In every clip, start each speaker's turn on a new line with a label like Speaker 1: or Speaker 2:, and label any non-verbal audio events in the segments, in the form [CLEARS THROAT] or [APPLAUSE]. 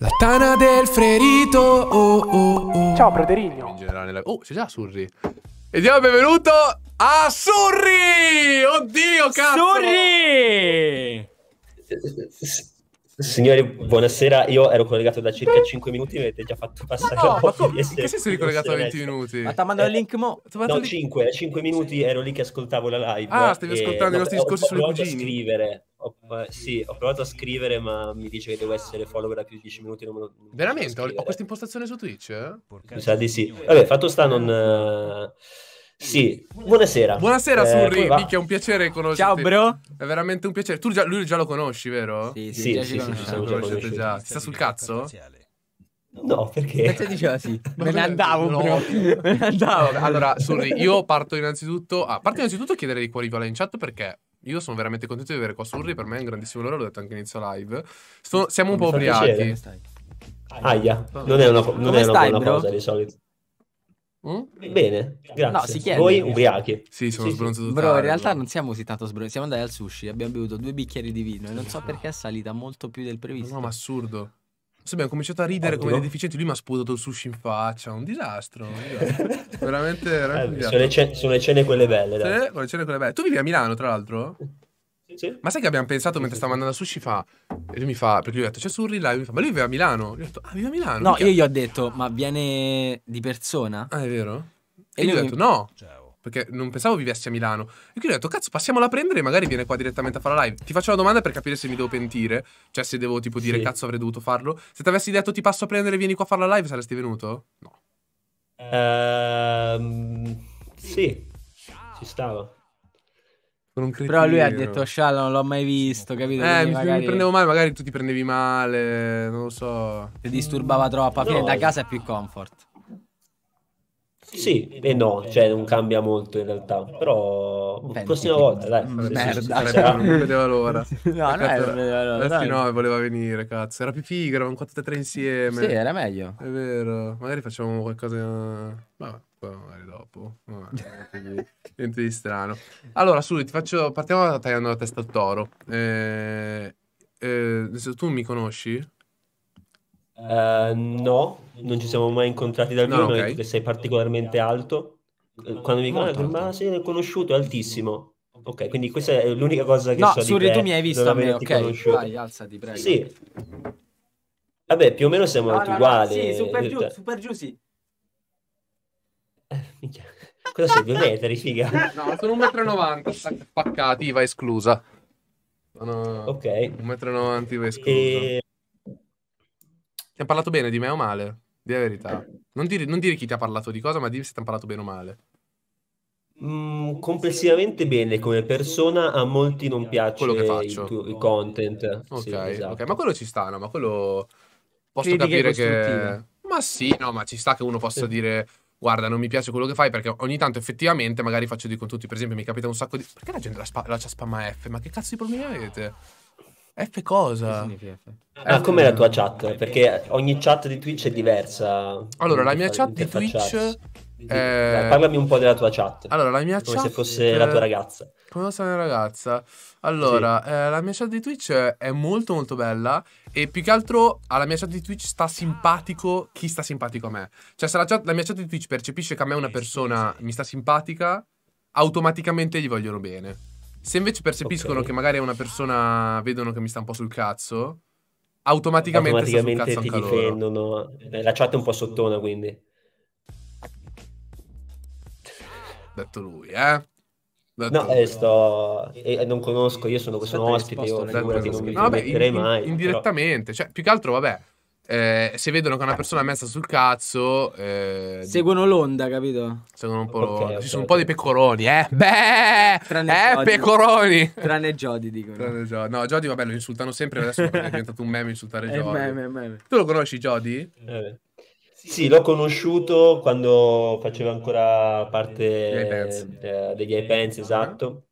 Speaker 1: La tana del ferito. oh oh oh. Ciao Praterigno. In generale, la... oh, c'è già Surri. E diamo benvenuto a Surri! Oddio, cazzo!
Speaker 2: Surri! Signori, buonasera. Io ero collegato da circa 5 minuti e avete già fatto passare ma no, un po' ma di
Speaker 3: essere, Che senso ricollegato a 20 resto. minuti? Ma ti mandato il link mo? No, 5,
Speaker 2: 5 eh, minuti ero lì che ascoltavo la live. Ah, stavi ascoltando i nostri discorsi sulle cugini? Ho provato a scrivere. Ho, sì, ho provato a scrivere, ma mi dice che devo essere follower da più di 10
Speaker 1: minuti. Non me lo, non Veramente? Ho, ho questa impostazione su Twitch? Eh? Mi sa di sì.
Speaker 2: Vabbè, fatto sta, non... Uh sì, buonasera. Buonasera, eh, Surri. Micchia,
Speaker 1: è un piacere conoscerti. Ciao, bro. È veramente un piacere. Tu già, lui già lo conosci, vero? Sì, sì, sì. Già sì, sì, sì, lo conoscete già. Ti sta sul cazzo?
Speaker 3: No, perché? Perché diceva sì? [LAUGHS] Me ne andavo, no. bro. Me ne andavo. Allora, Surri, io
Speaker 1: parto innanzitutto... Ah, parto innanzitutto a chiedere di cuori viola in chat perché io sono veramente contento di avere qua Surri, per me è un grandissimo onore, l'ho detto anche inizio live. Sto, siamo un non po' ubriachi. Aia, non è una, non è una buona bro? cosa di solito. Mm?
Speaker 3: Bene, grazie. No, si
Speaker 2: chiede, Voi eh.
Speaker 1: ubriachi. Sì, sono sì, sbronzato. Sì. Però in
Speaker 3: realtà non siamo così tanto sbronzati. Siamo andati al sushi,
Speaker 1: abbiamo bevuto due bicchieri di vino e non so perché è salita molto più del previsto. No, ma assurdo. Sì, abbiamo cominciato a ridere Oddio. come dei deficienti. Lui mi ha sputato il sushi in faccia. Un disastro. veramente. veramente eh, [LAUGHS] sono, le cene, sono, le cene, quelle belle. Dai. Sono le cene quelle belle. Tu vivi a Milano, tra l'altro? Sì. Ma sai che abbiamo pensato mentre stavamo andando a sushi? Fa, e lui mi fa, perché lui ha detto c'è Surri là, e lui mi fa, ma lui vive a Milano. Io ho detto, ah, vive a Milano. No, io gli ho detto, ma viene di persona? Ah, è vero? E, e lui gli ho detto, mi... no. Ciao. Perché non pensavo vivessi a Milano. E quindi ho detto, cazzo, passiamola a prendere e magari viene qua direttamente a fare la live. Ti faccio una domanda per capire se mi devo pentire. Cioè, se devo tipo dire, sì. cazzo, avrei dovuto farlo. Se ti avessi detto, ti passo a prendere e vieni qua a fare la live, saresti venuto? No. Ehm, sì, ci stava. Sono un cretino. Però lui ha detto Sciala non l'ho mai visto, capito? Eh, mi, magari... mi, prendevo male, magari tu ti prendevi male, non lo so. Ti disturbava troppo, a fine no. da casa è più comfort. Sì
Speaker 2: e no, cioè non cambia molto in realtà,
Speaker 3: però
Speaker 2: la prossima volta, dai. Mm, merda, sì, sì, cioè... non vedeva l'ora. [LAUGHS] no, no, era... Eh, l'ora. no,
Speaker 1: voleva venire, cazzo. Era più figo, eravamo 4-3 insieme. Sì, era meglio. È vero, magari facciamo qualcosa... Vabbè poi magari dopo. [LAUGHS] niente, di, di, strano. Allora, su, ti faccio, partiamo tagliando la testa al toro. Eh, eh, tu mi conosci?
Speaker 2: Uh, no, non ci siamo mai incontrati dal vivo, no, okay. che sei particolarmente alto. Eh, quando mi dicono, ma sei conosciuto, è altissimo. Ok, quindi questa è l'unica cosa che no, so Suri, tu mi hai visto a me, ok. Vai, alzati, prego. Sì. Vabbè,
Speaker 1: più o meno siamo no, no, uguali. No, sì, super giù, super giù, sì. Minchia. Cosa sei, due metri, figa? Eh, no, sono un metro 1,90 m, spaccati, va esclusa. Sono ok. e m, IVA esclusa. E... Eh. Ti ha parlato bene di me o male? Di la verità. Non dire, non dire chi ti ha parlato di cosa, ma dire se ti ha parlato bene o male.
Speaker 2: Mm, complessivamente bene come persona, a molti non
Speaker 1: piace quello che faccio. Il, tuo, il content. Ok, sì, esatto. okay, ma quello ci sta, no? Ma quello
Speaker 3: posso Critiche capire che.
Speaker 1: Ma sì, no, ma ci sta che uno possa dire guarda non mi piace quello che fai perché ogni tanto effettivamente magari faccio dei tutti. per esempio mi capita un sacco di perché la gente la spa- lascia spamma F ma che cazzo di problemi avete F cosa? Che F? Ma com'è la tua
Speaker 2: chat? Perché ogni chat di Twitch è diversa. Allora, la mia chat di Twitch
Speaker 1: eh... Parlami un po'
Speaker 2: della tua chat. Allora, la mia come chat... Come se fosse la tua ragazza.
Speaker 1: Come fosse la mia ragazza. Allora, sì. eh, la mia chat di Twitch è molto molto bella e più che altro alla mia chat di Twitch sta simpatico chi sta simpatico a me. Cioè, se la, chat, la mia chat di Twitch percepisce che a me una persona mi sta simpatica, automaticamente gli vogliono bene. Se invece percepiscono okay. che magari è una persona vedono che mi sta un po' sul cazzo, automaticamente, automaticamente ti difendono.
Speaker 2: Loro. Eh, la chat è un po' sottona, quindi. detto lui, eh? no, eh, sto... eh, non conosco,
Speaker 1: io sono, questo ospite, io figurati, non mi vabbè, in, mai. Indirettamente, però... cioè, più che altro, vabbè, eh, se vedono che una persona è messa sul cazzo... Eh, seguono l'onda, capito? Seguono un po' okay, okay, Ci sono okay. un po' di pecoroni, eh? Beh! Tranne eh, Jody. pecoroni! Tranne Jody, dicono. Tranne Jody. No, Jody, vabbè, lo insultano sempre, adesso è diventato un meme insultare Jody. Meme, meme. Tu lo conosci, Jody?
Speaker 2: Eh. Sì, l'ho conosciuto quando faceva ancora parte eh, degli Gay esatto.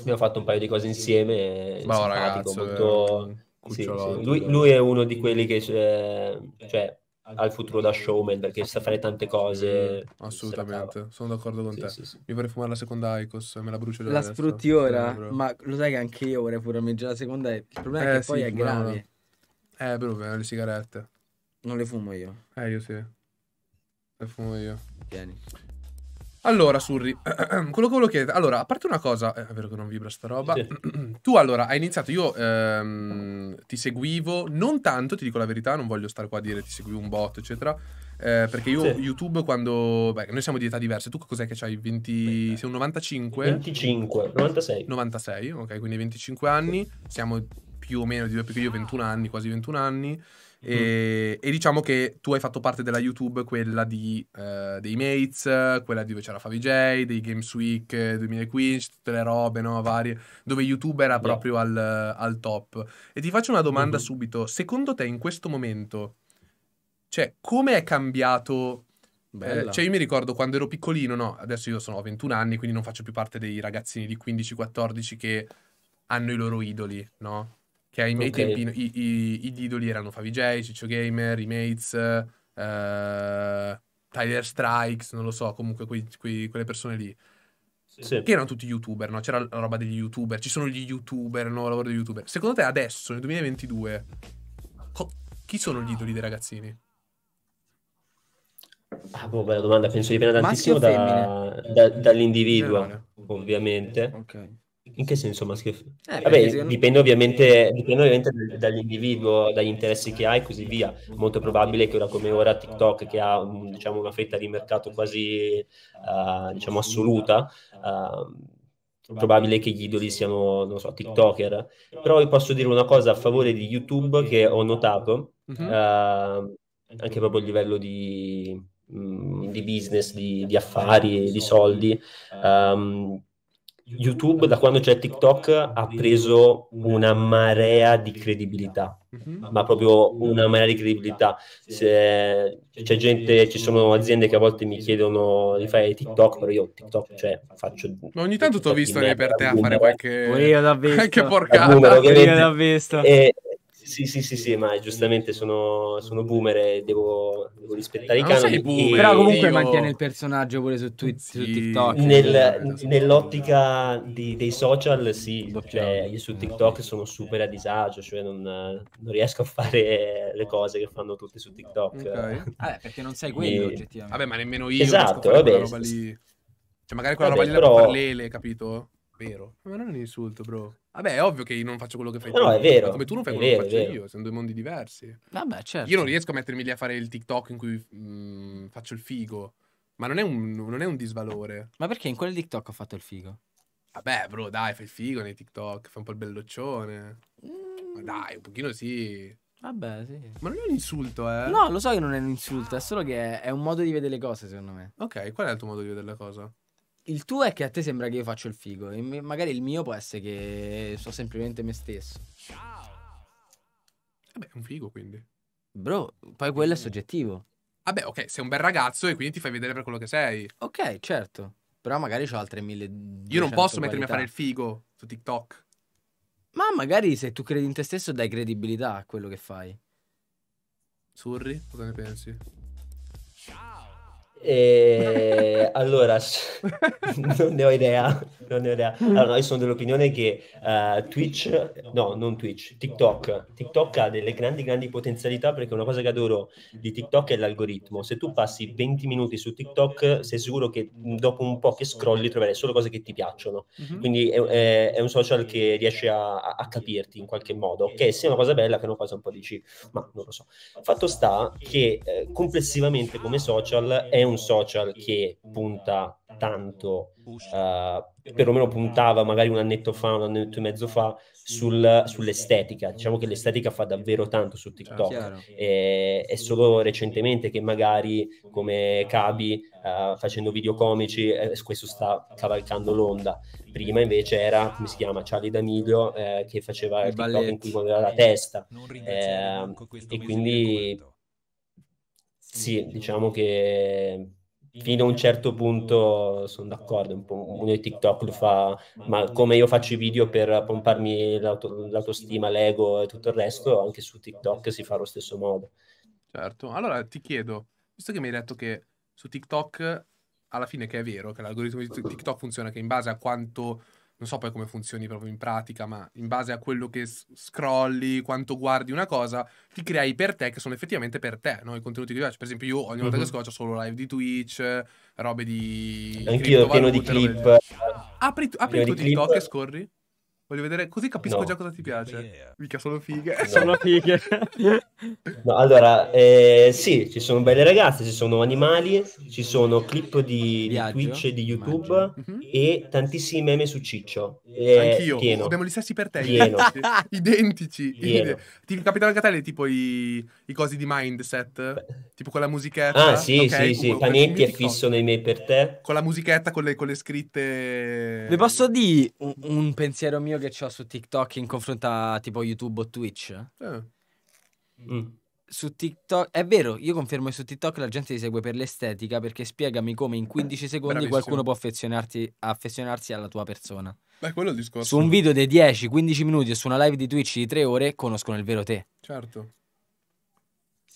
Speaker 2: Abbiamo fatto un paio di cose insieme. Ma oh, ragazzo, molto... sì, sì. Lui, lui, è uno di quelli che eh, cioè, ha il futuro da showman perché sa fare tante cose. Mm, assolutamente,
Speaker 1: sono d'accordo con te. Mi vorrei fumare la seconda Icos, me la brucio già. La sfrutti ora, ma lo sai che anche io
Speaker 3: vorrei fumare già la seconda. Il problema eh, è che poi è grave. Eh, proprio le sigarette.
Speaker 1: Non le fumo io. Eh, io sì. Le fumo io. Tieni. Allora, Surri, [CLEARS THROAT] quello che volevo chiedere. Allora, a parte una cosa, eh, è vero che non vibra sta roba. Sì. [CLEARS THROAT] Tu allora hai iniziato, io ehm, ti seguivo, non tanto, ti dico la verità, non voglio stare qua a dire ti seguivo un bot, eccetera. Eh, perché io sì. YouTube quando... Beh, noi siamo di età diverse, tu cos'è che c'hai? 20... Sei un 95? 25, 96. 96, ok, quindi 25 anni, siamo più o meno di due, perché io ho 21 anni, quasi 21 anni. E, mm. e, diciamo che tu hai fatto parte della YouTube, quella di, eh, dei Mates, quella dove c'era Favij, dei Games Week 2015, eh, tutte le robe, no? Varie, dove YouTube era proprio yeah. al, al, top. E ti faccio una domanda mm-hmm. subito. Secondo te in questo momento, cioè, come è cambiato eh, cioè io mi ricordo quando ero piccolino, no? Adesso io sono 21 anni, quindi non faccio più parte dei ragazzini di 15-14 che hanno i loro idoli, no? Che ai miei okay. tempi i, i, i, didoli erano Favij, Ciccio Gamer, i Mates, eh, Tyler Strikes, non lo so, comunque quei, quei, quelle persone lì. Sì. Che erano tutti youtuber, no? C'era la roba degli youtuber, ci sono gli youtuber, il nuovo lavoro degli youtuber. Secondo te adesso, nel 2022, co- chi sono gli idoli dei ragazzini?
Speaker 2: Ah, boh, bella domanda. Penso dipenda tantissimo da, da, dall'individuo, ovviamente. Ok. In che senso maschio? Eh, dipende ovviamente, dipende ovviamente, dall'individuo, dagli interessi che hai e così via. Molto probabile che ora come ora TikTok, che ha un, diciamo, una fetta di mercato quasi uh, diciamo, assoluta, uh, probabile che gli idoli siano, non so, TikToker. Però vi posso dire una cosa a favore di YouTube che ho notato, uh, anche proprio a livello di, mh, mm, di business, di, di, affari, di soldi. Um, YouTube da quando c'è TikTok ha preso una marea di credibilità, mm-hmm. ma proprio una marea di credibilità. Se cioè, c'è gente, ci sono aziende che a volte mi chiedono di fare TikTok, però io TikTok, cioè faccio... Ma ogni tanto ti ho visto lei per te a fare qualche... Io l'ho visto. Qualche porcata. Io l'ho visto. E, sì, sì, sì, sì, ma giustamente sono, sono boomer e devo, devo rispettare ma i canoni. Boomer, e... Però comunque io... mantiene il
Speaker 3: personaggio pure su, Twitter, sì.
Speaker 2: su TikTok. Nel, nell'ottica di, dei social, sì, cioè, io su TikTok sono super a disagio, cioè non, non, riesco a fare le cose che fanno tutti
Speaker 1: su TikTok. Okay. Ah, perché non sai quello, e... oggettivamente. Vabbè, ma nemmeno io esatto, vabbè, roba lì. Cioè, magari quella vabbè, roba lì però... la capito? Vero. Ma non è un insulto, bro. Vabbè, è ovvio che io non faccio quello che fai no, tu. No, è vero. Come tu non fai quello vero, che faccio io, sono due mondi diversi.
Speaker 3: Vabbè, certo. Io non
Speaker 1: riesco a mettermi lì a fare il TikTok in cui mh, mm, faccio il figo. Ma non è, un, non è, un, disvalore. Ma perché in quel TikTok ho fatto il figo? Vabbè, bro, dai, fai il figo nei TikTok, fai un po' il belloccione. Mm. Ma dai, un pochino sì. Vabbè, sì. Ma non è un
Speaker 3: insulto, eh? No, lo so che non è un insulto, è solo che è un modo di vedere le cose, secondo me.
Speaker 1: Ok, qual è il tuo modo di vedere la
Speaker 3: cosa? il tuo è che a te sembra che io faccio il figo, e magari il mio può essere che so semplicemente me stesso. Ciao. Eh Vabbè, è un figo quindi. Bro, poi quello è mm. soggettivo.
Speaker 1: Vabbè, ah ok, sei un bel ragazzo e quindi ti fai vedere per quello che sei. Ok,
Speaker 3: certo. Però magari ho altre mille. Io non posso qualità. mettermi a fare il
Speaker 1: figo su TikTok.
Speaker 3: Ma magari se tu credi in te stesso dai credibilità a quello che fai.
Speaker 1: Surri, cosa ne pensi?
Speaker 3: E [LAUGHS] allora,
Speaker 2: [LAUGHS] non ne ho idea, non ne ho idea. Allora, io sono dell'opinione che uh, Twitch, no, non Twitch, TikTok. TikTok ha delle grandi, grandi potenzialità perché una cosa che adoro di TikTok è l'algoritmo. Se tu passi 20 minuti su TikTok, sei sicuro che dopo un po' che scrolli troverai solo cose che ti piacciono. Mm-hmm. Quindi è, è, è, un social che riesce a, a, capirti in qualche modo, che sia una cosa bella che una cosa un po' dici, ma non lo so. Fatto sta che eh, complessivamente come social è un un social che punta tanto, uh, perlomeno puntava magari un annetto fa, un annetto e mezzo fa, sul, sull'estetica. Diciamo che l'estetica fa davvero tanto su certo. TikTok. E, è solo recentemente che magari come Cabi, uh, eh, facendo video comici, eh, questo sta cavalcando l'onda. Prima invece era, come si chiama, Charlie D'Amiglio, eh, che faceva il TikTok in cui muoveva la testa. Eh, e quindi... Sì, diciamo che fino a un certo punto sono d'accordo, un po' uno di TikTok lo fa, ma come io faccio i video per pomparmi
Speaker 1: l'auto, l'autostima, l'ego e tutto il resto, anche su TikTok si fa allo stesso modo. Certo, allora ti chiedo, visto che mi hai detto che su TikTok alla fine che è vero che l'algoritmo di TikTok funziona che in base a quanto non so poi come funzioni proprio in pratica, ma in base a quello che scrolli, quanto guardi una cosa, ti crei per te che sono effettivamente per te, no? i contenuti che ti piace. Per esempio io ogni volta mm-hmm. che mhm. scrollo solo live di Twitch, robe di... Anch'io pieno di clip. Apri, apri il tuo TikTok e scorri? Voglio vedere, così capisco no. già cosa ti piace. Yeah. Mica sono fighe. No. Sono fighe. [LAUGHS] no, allora,
Speaker 2: eh, sì, ci sono belle ragazze, ci sono animali, ci sono clip di, di Twitch, di YouTube mhm. e tantissimi meme su Ciccio. Eh, Anch'io, pieno. abbiamo gli stessi per te. [LAUGHS]
Speaker 1: Identici. Pieno. Ti capita anche a te tipo i i cosi di mindset, tipo con la musichetta. Ah, sì, okay, sì, sì, Panetti è fisso nei me per te. Con la musichetta, con le, con le scritte... Vi posso dire un, un, pensiero mio che ho su TikTok
Speaker 3: in confronto a tipo YouTube o Twitch? Eh. Mm. Su TikTok, è vero, io confermo che su TikTok la gente ti segue per l'estetica perché spiegami come in 15 secondi Bravissimo. qualcuno può affezionarsi alla tua persona. Beh, quello è il discorso. Su un video di 10-15 minuti e su una live di Twitch di 3 ore conoscono il vero te. Certo.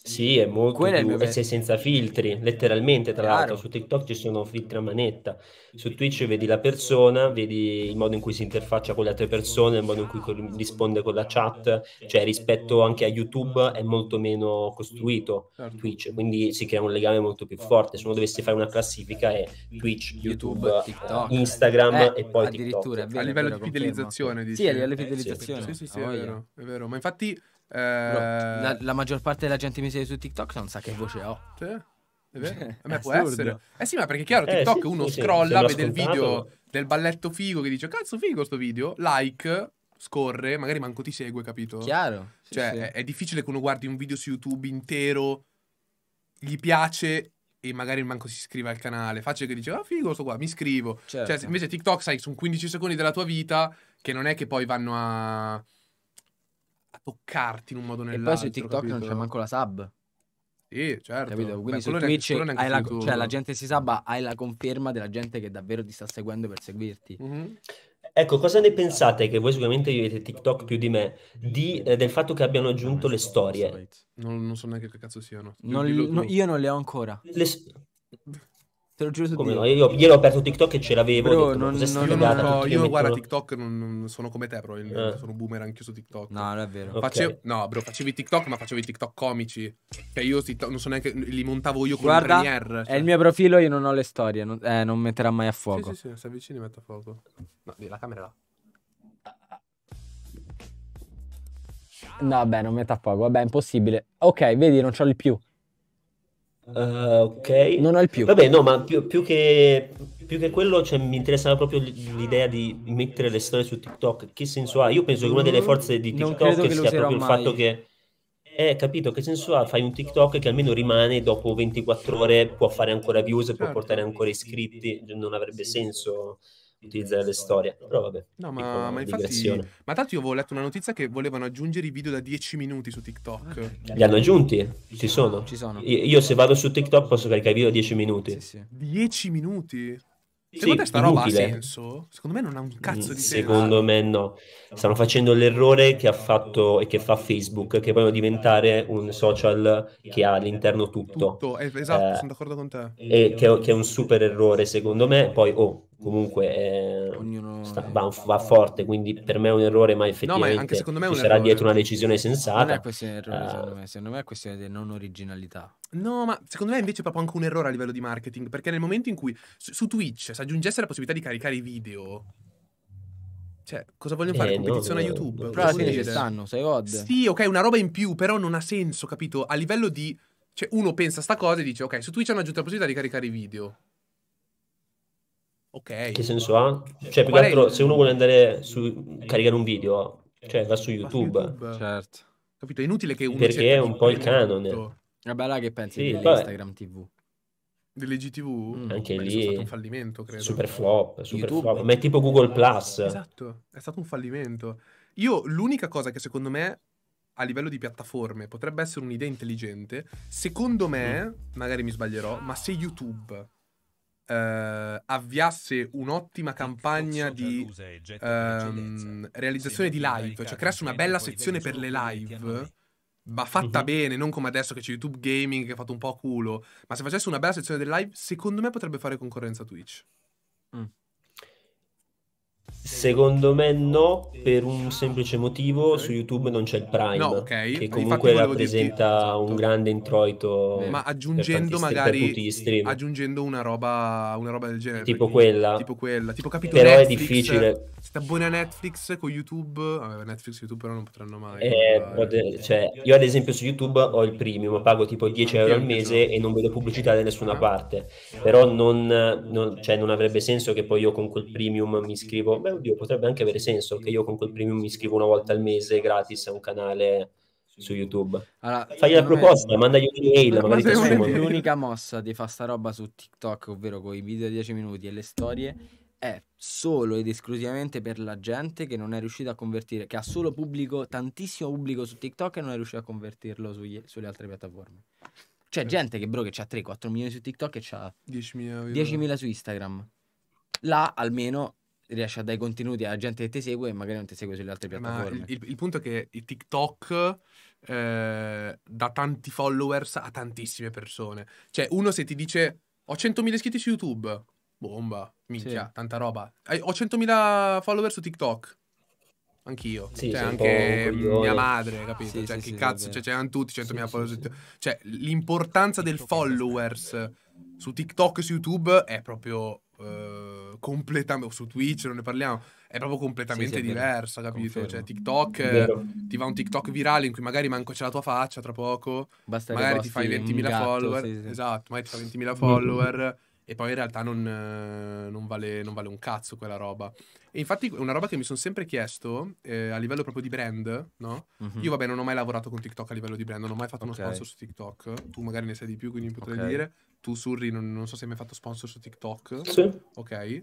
Speaker 3: Sì,
Speaker 2: è molto Quello più, è mio... e sei senza filtri, letteralmente tra l'altro, su TikTok ci sono filtri a manetta, su Twitch vedi la persona, vedi il modo in cui si interfaccia con le altre persone, il modo in cui risponde con la chat, cioè rispetto anche a YouTube è molto meno costruito certo. Twitch, quindi si crea un legame molto più forte, se uno dovesse fare una classifica è Twitch,
Speaker 1: YouTube, TikTok. Eh, Instagram eh, e poi addirittura, TikTok. a livello di fidelizzazione, dici? Sì, a livello di fidelizzazione.
Speaker 3: Eh, sì, sì, sì, sì, è, vero, è vero, ma infatti eh, la, la, maggior parte della gente mi segue su TikTok non sa che voce ho. Sì. È vero? [LAUGHS] A me può essere. Eh sì, ma perché è chiaro, eh, TikTok eh, sì, uno sì, scrolla, vede il video
Speaker 1: del balletto figo che dice cazzo figo sto video, like, scorre, magari manco ti segue, capito? Chiaro. Sì, cioè, sì. È, è, difficile che uno guardi un video su YouTube intero, gli piace e magari manco si iscriva al canale. Facile che dice, ah, figo, sto qua, mi iscrivo. Cioè, certo. Cioè, invece TikTok, sai, sono 15 secondi della tua vita che non è che poi vanno a toccarti in un modo o nell'altro. E poi su TikTok capito? non c'è manco la sub. Sì, certo. Capito? Quindi Beh, su Twitch hai la, cioè, la, gente
Speaker 3: si sabba, hai la conferma della gente che davvero ti sta seguendo per seguirti.
Speaker 1: Mm-hmm.
Speaker 2: Ecco, cosa ne pensate, che voi sicuramente vedete TikTok più di me, di, eh, del fatto che abbiano aggiunto le storie?
Speaker 1: Non, non so neanche che cazzo siano. Non, no, io non le ho ancora. Le, Te lo giuro su Come Dio. No? Io, io l'ho aperto TikTok e ce l'avevo. Bro, detto, non, non, non, no, no, io guarda TikTok non, sono come te, probabilmente. Eh. Sono boomer anch'io su TikTok. No, non è vero. Okay. No, bro, facevi TikTok, ma facevi TikTok comici. Cioè, io TikTok non so neanche. Li montavo io con guarda, il Premiere. Cioè. È il cioè.
Speaker 3: mio profilo, io non ho le storie. Non, eh, non metterà mai a fuoco. Sì, sì,
Speaker 1: sì, se avvicini metto a fuoco. No, la camera là.
Speaker 3: No, beh, non metto a fuoco. Vabbè, impossibile. Ok, vedi, non c'ho il più. Eh, ok. Non al più. Vabbè, no, ma
Speaker 2: più, più che, più che quello cioè, mi interessava proprio l'idea di mettere le storie su TikTok. Che senso ha? Io penso che una delle mm, forze di TikTok sia proprio il fatto che... Eh, capito, che senso ha? Fai un TikTok che almeno rimane dopo 24 ore, può fare ancora views, certo. può portare ancora iscritti, non avrebbe senso utilizzare le storie. Però vabbè.
Speaker 1: No, ma, ma infatti. Ma tanto io avevo letto una notizia che volevano aggiungere i video da 10 minuti su TikTok. Ah, Li hanno aggiunti?
Speaker 2: Ci sono. Ci sono. Io, se vado su TikTok posso caricare i video da 10 minuti. Sì, sì.
Speaker 1: 10 minuti?
Speaker 2: Secondo sì, te sta roba ha senso?
Speaker 1: Secondo me non ha un cazzo di senso. Secondo
Speaker 2: me no. Stanno facendo l'errore che ha fatto e che fa Facebook, che vogliono diventare un social che ha all'interno tutto.
Speaker 1: tutto. esatto, eh, sono d'accordo con te.
Speaker 2: E che, che, è un super errore, secondo me. Poi, oh, comunque eh, Ognuno... sta, va, va, forte quindi per me è un errore ma effettivamente no, ma anche secondo me ci sarà errore. dietro una decisione sensata non è
Speaker 3: questione errore uh... secondo me secondo me è questione di non originalità
Speaker 1: no ma secondo me è invece proprio anche un errore a livello di marketing perché nel momento in cui su, su Twitch si aggiungesse la possibilità di caricare i video cioè, cosa vogliono fare? Eh, Competizione no, a eh, YouTube? No, però sì, ci stanno, sei god. Sì, ok, una roba in più, però non ha senso, capito? A livello di... Cioè, uno pensa sta cosa e dice, ok, su Twitch hanno aggiunto la possibilità di caricare i video Ok. Che
Speaker 2: senso ha? Cioè, cioè più che altro, se uno vuole andare su caricare un video, cioè va su YouTube. YouTube. Certo. Capito? È inutile che uno Perché è un po' il canone.
Speaker 1: Vabbè, là che pensi sì, di Instagram TV? dell'IGTV mm, anche lì è stato un fallimento credo. super flop super YouTube, flop ma è tipo Google Plus esatto è stato un fallimento io l'unica cosa che secondo me a livello di piattaforme potrebbe essere un'idea intelligente secondo me mm. magari mi sbaglierò ma se YouTube eh, avviasse un'ottima campagna di ehm, realizzazione di live, cioè creasse una bella sezione per le live ma fatta uh-huh. bene, non come adesso che c'è YouTube Gaming che ha fatto un po' a culo, ma se facesse una bella sezione delle live, secondo me potrebbe fare concorrenza a Twitch.
Speaker 3: Mm.
Speaker 2: Secondo me
Speaker 1: no, per un semplice
Speaker 2: motivo, su YouTube non c'è il Prime, no, okay.
Speaker 1: che comunque rappresenta
Speaker 2: esatto. un grande introito. Ma aggiungendo per magari per
Speaker 1: aggiungendo una roba, una roba, del genere. Tipo quella. Tipo quella, tipo capito Però Netflix, è difficile. Se ti abboni a Netflix con YouTube, vabbè, Netflix e YouTube però non potranno mai. Eh, poter, cioè, io ad
Speaker 2: esempio su YouTube ho il premium, pago tipo 10 euro al mese e non vedo pubblicità da nessuna ah. parte. Però non, non, cioè, non avrebbe senso che poi io con quel premium mi iscrivo. Beh, oddio, potrebbe anche avere senso che io con quel premium mi iscrivo una volta al mese gratis a un canale su YouTube.
Speaker 3: Allora, Fai la proposta, me... mandagli un'email. Ma l'unica mossa di fare sta roba su TikTok, ovvero con i video di 10 minuti e le storie, è solo ed esclusivamente per la gente che non è riuscita a convertire, che ha solo pubblico, tantissimo pubblico su TikTok e non è riuscita a convertirlo sugli, sulle altre piattaforme. C'è cioè, eh. gente che, bro, che ha 3-4 milioni su TikTok e c'ha
Speaker 1: 10.000, 10.000
Speaker 3: su Instagram. Là almeno riesci a dare contenuti alla gente che ti segue e magari non ti segue sulle altre eh, piattaforme.
Speaker 1: Il, il, punto è che TikTok eh, dà tanti followers a tantissime persone. Cioè, uno se ti dice ho 100.000 iscritti su YouTube, bomba, minchia, sì. tanta roba. Ho 100.000 follower su TikTok. Anch'io, sì, cioè, anche oh, mia madre, capito? Sì, cioè, che cazzo, cioè, c'erano tutti 100.000 followers. follower Cioè, l'importanza del followers su TikTok e su YouTube è proprio eh, completamente su Twitch, non ne parliamo, è proprio completamente sì, sì, è diversa, capito? Cioè, Confermo. Cioè TikTok ti va un TikTok virale in cui magari manco c'è la tua faccia tra poco, Basta magari ti fai 20.000 gatto, follower, sì, esatto, magari ti fai 20.000 [LAUGHS] follower e poi in realtà non, non, vale, non, vale, un cazzo quella roba. E infatti è una roba che mi sono sempre chiesto eh, a livello proprio di brand, no? Mm-hmm. Io vabbè non ho mai lavorato con TikTok a livello di brand, non ho mai fatto okay. uno sponsor su TikTok, tu magari ne sai di più quindi potrei okay. dire, tu Surri non, non so se hai mai fatto sponsor su TikTok. Sì. Ok.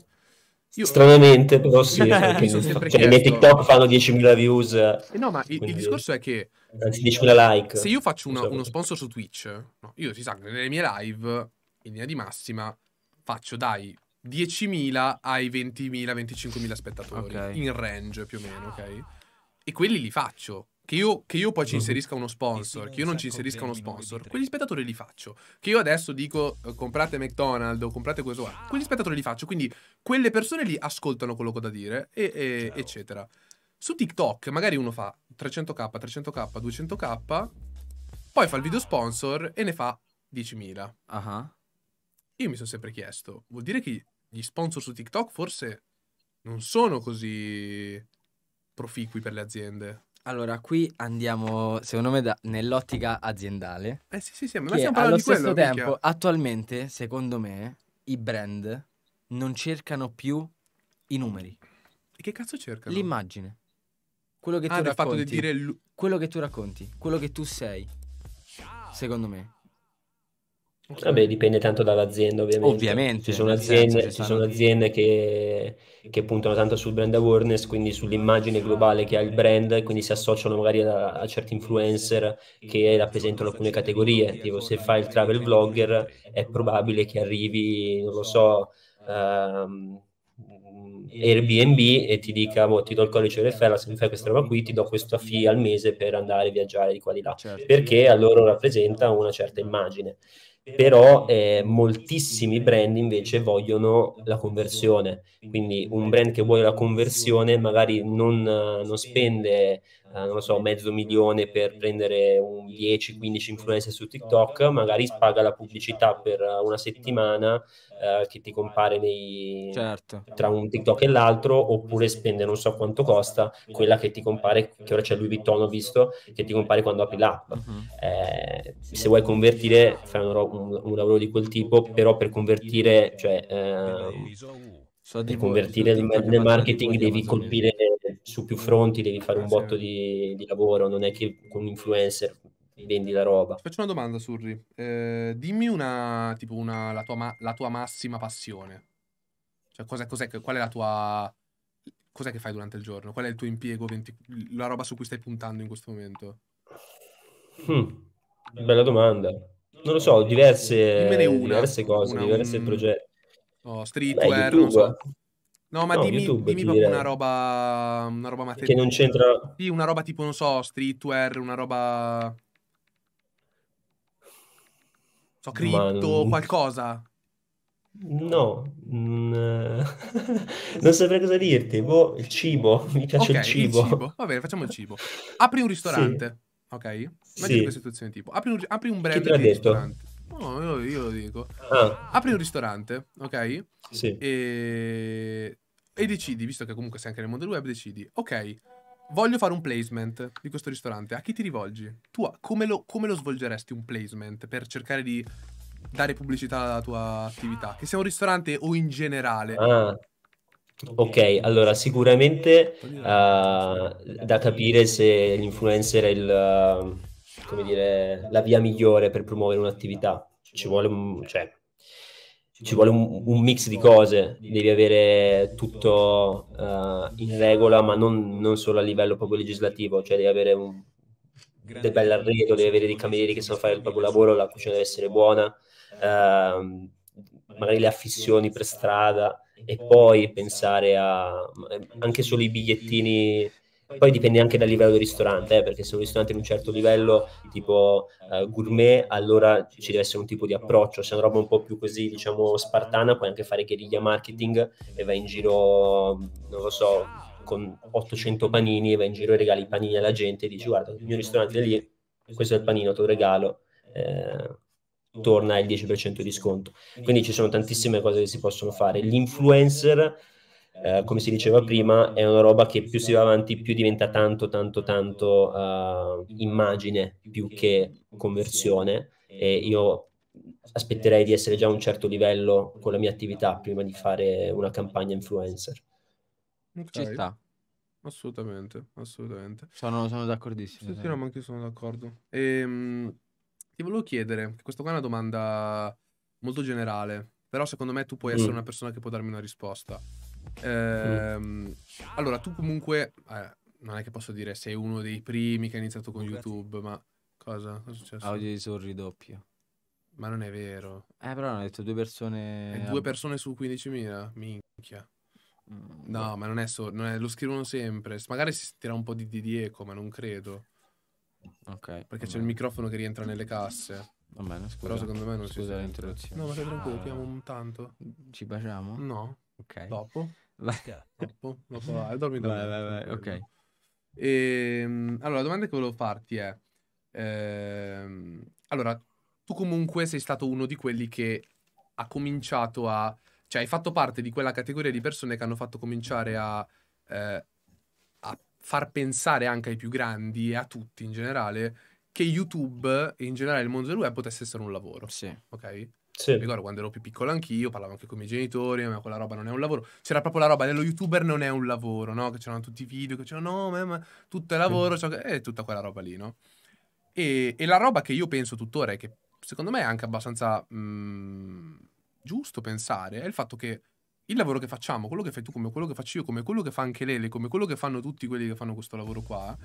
Speaker 1: Io... Stranamente, però sì, [LAUGHS] perché cioè, i miei TikTok
Speaker 2: fanno 10.000 views. Eh
Speaker 1: no, ma il, il, discorso è che... Anzi, 10.000 like. Se io faccio una, uno sponsor su Twitch, no, io si sa nelle mie live, in linea di massima, faccio dai 10.000 ai 20.000, 25.000 spettatori, okay. in range più o meno, ok? E quelli li faccio. Che io, che io, poi ci inserisca uno sponsor, che io non ci inserisca uno sponsor, quegli spettatori li faccio. Che io adesso dico eh, comprate McDonald's o comprate questo qua, quegli spettatori li faccio. Quindi quelle persone lì ascoltano quello che ho da dire, e, e, eccetera. Su TikTok magari uno fa 300k, 300k, 200k, poi fa il video sponsor e ne fa 10.000. Uh-huh. Io mi sono sempre chiesto, vuol dire che gli sponsor su TikTok forse non sono così proficui per le
Speaker 3: aziende? Allora, qui andiamo, secondo me, da, nell'ottica aziendale. Eh sì, sì, sì, ma stiamo parlando allo di quello. Allo stesso tempo, minchia. attualmente, secondo me, i brand non cercano più i numeri. E che cazzo cercano? L'immagine. Quello che ah, tu racconti. Quello che tu racconti, quello che tu sei. Secondo me.
Speaker 2: Vabbè, dipende tanto dall'azienda, ovviamente. Ovviamente. Ci sono aziende, senso, ci ci sono aziende che, che, puntano tanto sul brand awareness, quindi sull'immagine globale che ha il brand, quindi si associano magari a, a certi influencer che rappresentano alcune categorie. Tipo, se fai il travel blogger, è probabile che arrivi, non lo so. Um, Airbnb e ti dica, boh, ti do il codice referral, se mi fai questa roba qui ti do questa fee al mese per andare a viaggiare di qua di là, certo. perché a loro rappresenta una certa immagine. Però eh, moltissimi brand invece vogliono la conversione, quindi un brand che vuole la conversione magari non, non spende eh, non lo so, mezzo milione per prendere un 10-15 influencer su TikTok, magari paga la pubblicità per eh, una settimana eh, che ti compare nei... certo. tra un TikTok e l'altro, oppure spende non so quanto costa quella che ti compare, che ora c'è Louis Vuitton ho visto, che ti compare quando apri l'app. Uh-huh. Eh, se vuoi convertire, fai un, un, un, lavoro di quel tipo, però per convertire, cioè... Eh, so per convertire nel, nel marketing devi colpire su più mm. fronti devi fare un eh, botto di, di lavoro, non è che con un influencer vendi la roba. Ti
Speaker 1: faccio una domanda, Surri. Eh, dimmi una, tipo una, la, tua la tua massima passione. Cioè, cos'è, cos'è, qual è la tua... Cos'è che fai durante il giorno? Qual è il tuo impiego? 20... La roba su cui stai puntando in questo momento? Hmm, bella domanda.
Speaker 2: Non lo so, diverse, una, diverse cose, una, diversi un... progetti. Oh, streetwear, Beh, non so.
Speaker 1: No, ma no, dimmi, YouTube, dimmi proprio una roba, una roba materiale. Che non c'entra... Sì, una roba tipo, non so, streetwear, una roba... So, cripto, ma... qualcosa.
Speaker 2: No, mm... [LAUGHS] non saprei cosa dirti. Boh, il cibo, [LAUGHS] mi piace okay, il cibo. cibo. Va bene, facciamo il cibo.
Speaker 1: Apri un ristorante, sì. ok? Immagina sì. una situazione tipo, apri un, apri un brand Chi ristorante. No, io, io lo dico. Ah. Apri un ristorante, ok? Sì. E... e decidi, visto che comunque sei anche nel mondo del web, decidi, ok, voglio fare un placement di questo ristorante. A chi ti rivolgi? Tu come lo, come lo svolgeresti un placement per cercare di dare pubblicità alla tua attività? Che sia un ristorante o in generale?
Speaker 2: Ah. Ok, allora sicuramente uh, da capire se l'influencer è il, come dire, la via migliore per promuovere un'attività. Ci vuole, un, cioè, ci vuole un, un, mix di cose, devi avere tutto uh, in regola, ma non, non, solo a livello proprio legislativo, cioè devi avere un del bel arredo, devi avere dei camerieri che sanno fare il proprio lavoro, la cucina deve essere buona, uh, magari le affissioni per strada e poi pensare a anche solo i bigliettini poi dipende anche dal livello del ristorante, eh, perché se un ristorante è in un certo livello, tipo eh, gourmet, allora ci deve essere un tipo di approccio. Se è una roba un po' più così, diciamo, spartana, puoi anche fare guerriglia marketing e vai in giro, non lo so, con 800 panini, e vai in giro e regali i panini alla gente e dici guarda, il mio ristorante è lì, questo è il panino, te lo regalo. Eh, torna il 10% di sconto. Quindi ci sono tantissime cose che si possono fare. gli influencer eh, come si diceva prima, è una roba che più si va avanti, più diventa tanto, tanto, tanto uh, immagine più che conversione. E io aspetterei di essere già a un certo livello con la mia attività prima di fare una campagna influencer. Okay. Ci sta.
Speaker 1: Assolutamente, assolutamente. Sono, sono d'accordissimo. Sì, sì, no, ma
Speaker 3: anche io sono d'accordo.
Speaker 1: E, ehm, mh, ti volevo chiedere, questa qua è una domanda molto generale, però secondo me tu puoi essere mm. una persona che può darmi una risposta. Ehm, mm. allora, tu comunque, eh, non è che posso dire sei uno dei primi che ha iniziato con oh, Grazie. YouTube, ma cosa? Cosa è successo? Audio di sorridoppio. Ma non è vero. Eh, però hanno detto due persone... E due persone su 15.000? Minchia. Mm, no, boh. ma non è solo, lo scrivono sempre. Magari si sentirà un po' di, di, eco, ma non credo. Ok. Perché c'è il microfono che rientra nelle casse. Va bene, scusa. Però secondo me non si scusa sente. l'interruzione. No, ma sei tranquillo, ah. ti amo un tanto. Ci baciamo? No. Ok. Dopo? dopo, dopo, [LAUGHS] vai, dormi dopo. vai, vai, vai, ok. Ehm, allora, la domanda che volevo farti è... Ehm, allora, tu comunque sei stato uno di quelli che ha cominciato a... Cioè, hai fatto parte di quella categoria di persone che hanno fatto cominciare a, eh, a far pensare anche ai più grandi e a tutti in generale che YouTube e in generale il mondo del web potesse essere un lavoro. Sì. Ok? Sì. Mi ricordo quando ero più piccolo anch'io, parlavo anche con i miei genitori, ma quella roba non è un lavoro. C'era proprio la roba dello youtuber non è un lavoro, no? Che c'erano tutti i video, che c'erano no, ma, tutto è lavoro, mm. cioè, e eh, tutta quella roba lì, no? E, e, la roba che io penso tuttora e che secondo me è anche abbastanza mh, mhmm, giusto pensare è il fatto che il lavoro che facciamo, quello che fai tu come quello che faccio io, come quello che fa anche Lele, come quello che fanno tutti quelli che fanno questo lavoro qua,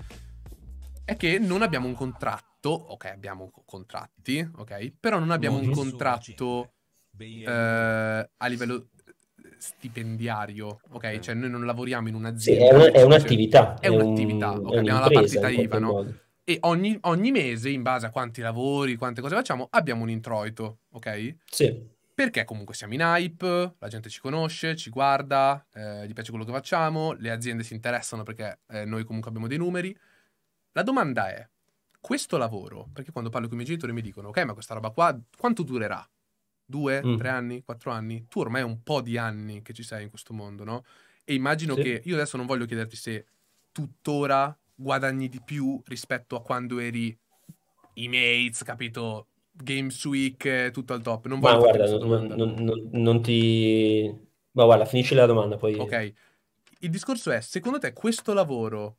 Speaker 1: è che non abbiamo un contratto, ok, abbiamo contratti, ok, però non abbiamo un contratto eh, a livello eh, stipendiario, ok? Cioè noi non lavoriamo in un'azienda. Sì, è, un, è un'attività. È un'attività, un, okay, è abbiamo la partita IVA, no? E ogni, ogni, mese, in base a quanti lavori, quante cose facciamo, abbiamo un introito, ok? Sì. Perché comunque siamo in hype, la gente ci conosce, ci guarda, eh, gli piace quello che facciamo, le aziende si interessano perché eh, noi comunque abbiamo dei numeri. La domanda è, questo lavoro, perché quando parlo con i miei genitori mi dicono, ok, ma questa roba qua quanto durerà? Due, mm. tre anni, quattro anni? Tu ormai è un po' di anni che ci sei in questo mondo, no? E immagino sì. che io adesso non voglio chiederti se tuttora guadagni di più rispetto a quando eri i mates, capito? Games Week, eh, tutto al top. Non ma guarda, non, non,
Speaker 2: non, non, ti... Ma guarda, finisci la domanda poi... Ok.
Speaker 1: Il discorso è, secondo te questo lavoro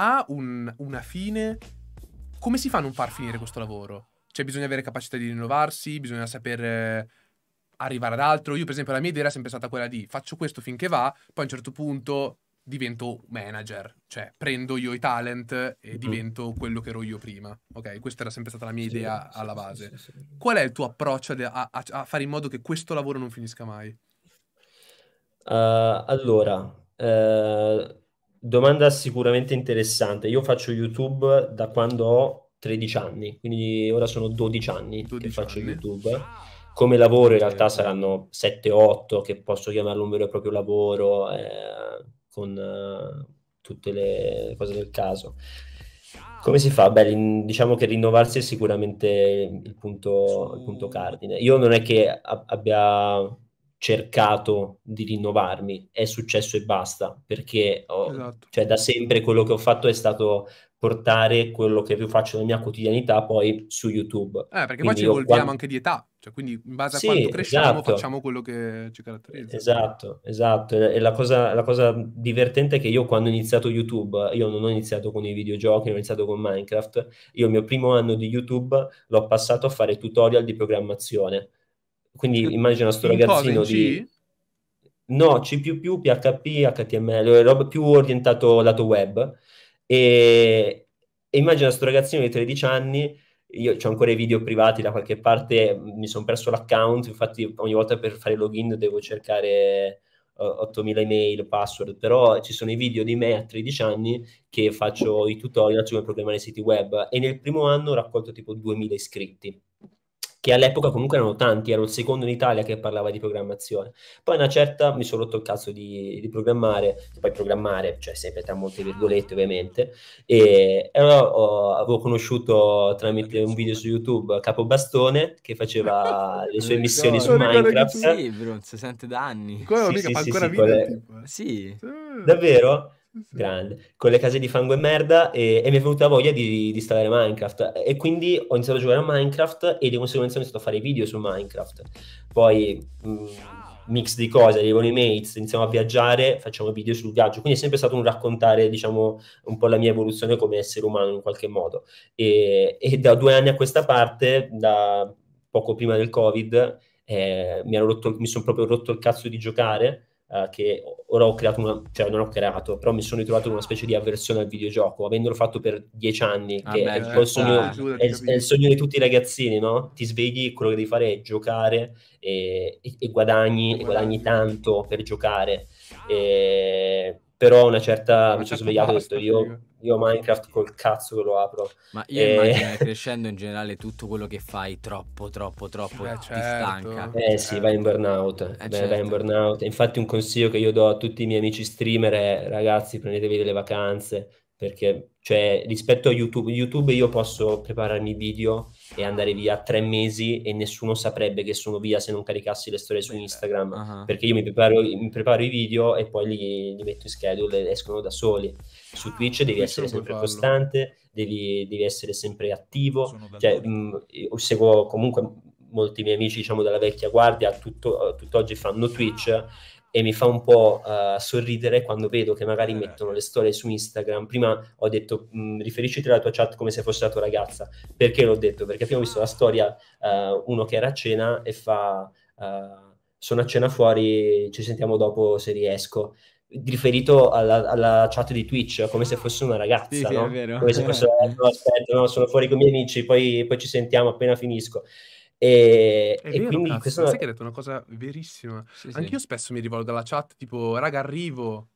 Speaker 1: ha un, una fine, come si fa a non far finire questo lavoro? Cioè bisogna avere capacità di rinnovarsi, bisogna saper eh, arrivare ad altro. Io per esempio la mia idea era sempre stata quella di faccio questo finché va, poi a un certo punto divento manager, cioè prendo io i talent e mhm. divento quello che ero io prima. Ok, questa era sempre stata la mia idea alla base. Qual è il tuo approccio a, a, a fare in modo che questo lavoro non finisca mai?
Speaker 2: Uh, allora, uh, Domanda sicuramente interessante. Io faccio YouTube da quando ho 13 anni, quindi ora sono 12 anni 12 che faccio anni. YouTube. Come lavoro in realtà saranno 7-8, che posso chiamarlo un vero e proprio lavoro, eh, con eh, tutte le cose del caso. Come si fa? Beh, diciamo che rinnovarsi è sicuramente il punto, il punto cardine. Io non è che abbia cercato di rinnovarmi, è successo e basta, perché ho, esatto. cioè, da sempre quello che ho fatto è stato portare quello che io faccio nella mia quotidianità poi su YouTube. Eh, perché quindi poi ci evolviamo quando... anche
Speaker 1: di età, cioè, quindi in base a sì, quanto cresciamo esatto. facciamo quello che ci caratterizza. Esatto,
Speaker 2: esatto. E la cosa, la cosa divertente è che io quando ho iniziato YouTube, io non ho iniziato con i videogiochi, non ho iniziato con Minecraft, io il mio primo anno di YouTube l'ho passato a fare tutorial di programmazione quindi immagina sto ragazzino cosa, di... C? No, C++, PHP, HTML, roba più orientato lato web. E, e immagina sto ragazzino di 13 anni io ho ancora i video privati da qualche parte, mi sono perso l'account, infatti ogni volta per fare login devo cercare uh, eh, 8000 email, password, però ci sono i video di me a 13 anni che faccio i tutorial su come programmare i siti web e nel primo anno ho raccolto tipo 2000 iscritti che all'epoca comunque erano tanti, ero il secondo in Italia che parlava di programmazione. Poi una certa mi sono rotto il cazzo di, di programmare, poi programmare, cioè sempre tra molte virgolette ovviamente, e allora ho, avevo conosciuto tramite un video su YouTube Capo Bastone che faceva [LAUGHS] le sue missioni su Minecraft.
Speaker 3: Sì, bro, si sente da anni. Quello sì, mica sì, fa ancora sì, video. Tipo,
Speaker 2: Sì. Davvero? Grande. Con le case di fango e merda e, e mi è venuta voglia di, di installare Minecraft e quindi ho iniziato a giocare a Minecraft e di conseguenza ho iniziato a fare video su Minecraft. Poi mh, mm, mix di cose, arrivano i mates, iniziamo a viaggiare, facciamo video sul viaggio. Quindi è sempre stato un raccontare, diciamo, un po' la mia evoluzione come essere umano in qualche modo. E, e da due anni a questa parte, da poco prima del Covid, eh, mi, rotto, mi sono proprio rotto il cazzo di giocare uh, che ora ho creato una, cioè non ho creato, però mi sono ritrovato con una specie di avversione al videogioco, avendolo fatto per dieci anni, ah che beh, è, il sogno, è, è, il sogno, di tutti i ragazzini, no? Ti svegli, quello che devi fare è giocare e, e, e guadagni, guadagni, guadagni tanto per giocare. E, però una certa mi sono certo svegliato e ho detto io, io,
Speaker 3: Minecraft col cazzo che lo apro
Speaker 2: ma io e... Eh. immagino che [LAUGHS]
Speaker 3: crescendo in generale tutto quello che fai troppo troppo troppo eh, ti certo. stanca eh certo. sì vai
Speaker 2: in burnout eh, Beh, certo. vai in certo. burnout infatti un consiglio che io do a tutti i miei amici streamer è ragazzi prendetevi delle vacanze perché cioè rispetto a YouTube YouTube io posso prepararmi video e andare via tre mesi e nessuno saprebbe che sono via se non caricassi le storie su Instagram uh-huh. perché io mi preparo, mi preparo, i video e poi li, li, metto in schedule e escono da soli. Su ah, Twitch devi essere sempre farlo. costante, devi, devi, essere sempre attivo. Cioè, mh, mm, seguo comunque molti miei amici diciamo della vecchia guardia tutto, tutt'oggi fanno Twitch e mi fa un po' uh, sorridere quando vedo che magari eh. mettono le storie su Instagram. Prima ho detto mm, riferisciti alla tua chat come se fosse la tua ragazza. Perché l'ho detto? Perché prima ho visto la ah. storia, uh, uno che era a cena e fa uh, sono a cena fuori, ci sentiamo dopo se riesco. Riferito alla, alla chat di Twitch, come se fosse una ragazza, sì, no? Come se fosse, no, aspetta, no, sono fuori con i miei amici, poi, poi ci sentiamo appena finisco.
Speaker 1: E, è e vero, quindi cazzo, questo... sai che hai detto una cosa verissima. Sì, Anch'io sì. spesso mi rivolgo alla chat tipo, raga, arrivo.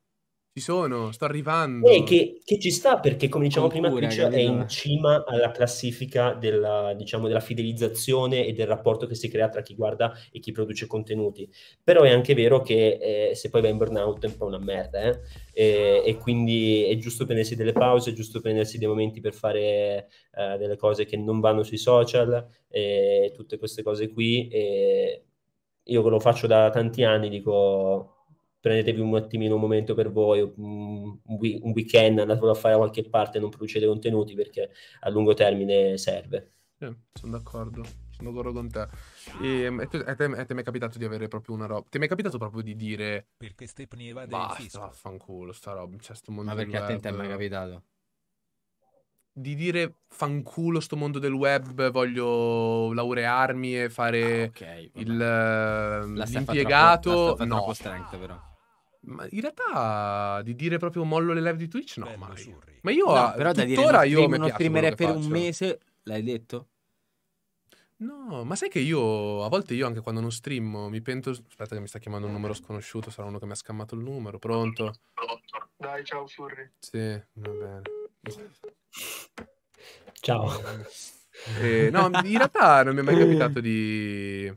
Speaker 1: Ci sono, sto arrivando. E che, che ci sta perché, come diciamo Con prima, cura, Twitch è in cima
Speaker 2: alla classifica della, diciamo, della fidelizzazione e del rapporto che si crea tra chi guarda e chi produce contenuti. Però è anche vero che eh, se poi va in burnout è un po' una merda, eh? e, e, quindi è giusto prendersi delle pause, è giusto prendersi dei momenti per fare eh, delle cose che non vanno sui social, tutte queste cose qui. io ve lo faccio da tanti anni, dico prendetevi un attimino un momento per voi, un, un weekend, andatelo a fare da qualche parte, non producete contenuti perché a lungo termine serve.
Speaker 1: Eh, sono d'accordo, sono d'accordo con te. Ehm, e, e, te, e, te, e te mi è capitato di avere proprio una roba. Ti è mai capitato proprio di dire. Perché Stepney va Basta, vaffanculo, sta roba. Cioè, sto mondo Ma perché a te non è mai capitato? di dire fanculo sto mondo del web, voglio laurearmi e fare ah, okay, il, ehm, l'impiegato. Troppo, no. Strength, ma in realtà di dire proprio mollo le live di Twitch no, Bello, Ma io no, però da dire ora io mi non streamerei per faccio. un mese, l'hai detto? No, ma sai che io a volte io anche quando non stream mi pento. Aspetta, che mi sta chiamando un numero sconosciuto, sarà uno che mi ha scammato il numero. Pronto? Pronto. Dai, ciao Furri. Sì, va bene. Ciao. Eh, no, in realtà non mi è mai capitato di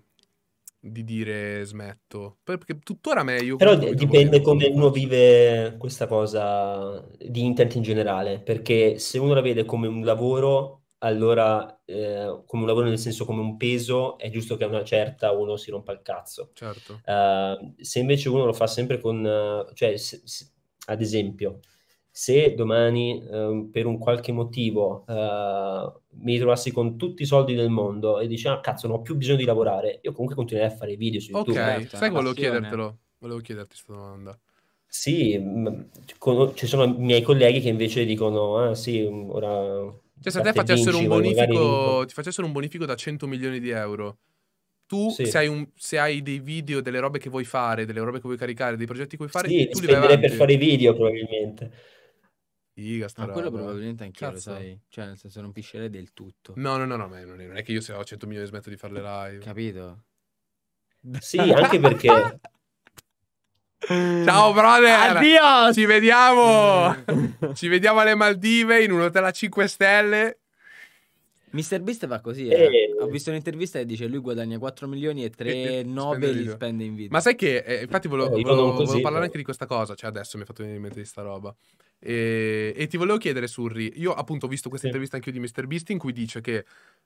Speaker 1: di dire smetto. Perché tuttora meglio.
Speaker 2: Però dipende come uno vive questa cosa di internet in generale. Perché se uno la vede come un lavoro, allora eh, come un lavoro nel senso come un peso, è giusto che a una certa uno si rompa il cazzo. Certo. Uh, se invece uno lo fa sempre con... Eh, cioè, se, se, ad esempio, se domani eh, per un qualche motivo eh, mi ritrovassi con tutti i soldi del mondo e dici ah cazzo non ho più bisogno di lavorare io comunque
Speaker 1: continuerei a fare
Speaker 2: video su YouTube ok sai volevo chiedertelo
Speaker 1: volevo chiederti questa domanda
Speaker 2: sì mm, con, ci sono miei colleghi che invece dicono ah sì ora cioè se a te facessero un bonifico
Speaker 1: ti facessero un bonifico da 100 milioni di euro tu sì. se, hai un, se, hai dei video, delle robe che vuoi fare, delle robe che vuoi caricare, dei progetti che vuoi fare, sì, tu li vai per fare video probabilmente figa sta Ma quello roba. probabilmente anch'io Cazzo. lo sai. Cioè, nel senso, non piscerei del tutto. No, no, no, no, ma non è, non è che io se ho 100 milioni smetto di fare le live. Capito? Sì, anche perché... [LAUGHS]
Speaker 3: Ciao brother!
Speaker 1: Addio! Ci vediamo! [LAUGHS] Ci vediamo alle Maldive in un hotel a 5 stelle.
Speaker 3: Mr. Beast va così. Eh. Eh. Ho visto un'intervista e dice lui guadagna 4 milioni e 3, 3,9 li spende in video. Ma sai che, eh, infatti volevo, eh, volevo, così, volevo parlare anche
Speaker 1: di questa cosa, cioè adesso mi è fatto venire in mente di sta roba. E, ehm, e, ti volevo chiedere, Surri, io appunto ho visto questa sì. intervista anche io di MrBeast in cui dice che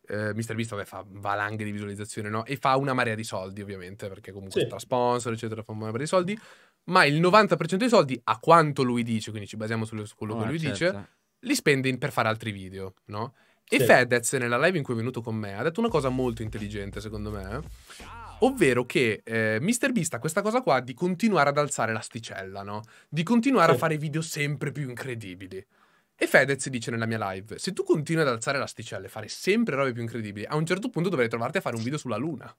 Speaker 1: eh, MrBeast vabbè, fa valanghe di visualizzazione no? e fa una marea di soldi ovviamente perché comunque sì. tra sponsor eccetera fa una marea di soldi, ma il 90% dei soldi a quanto lui dice, quindi ci basiamo su quello oh, che ah, lui certo. dice, li spende per fare altri video, no? E sì. Fedez nella live in cui è venuto con me ha detto una cosa molto intelligente secondo me, eh. Ovvero che eh, MrBeast ha questa cosa qua di continuare ad alzare l'asticella, no? Di continuare sì. a fare video sempre più incredibili. E Fedez dice nella mia live, se tu continui ad alzare l'asticella e fare sempre robe più incredibili, a un certo punto dovrai trovarti a fare un video sulla luna,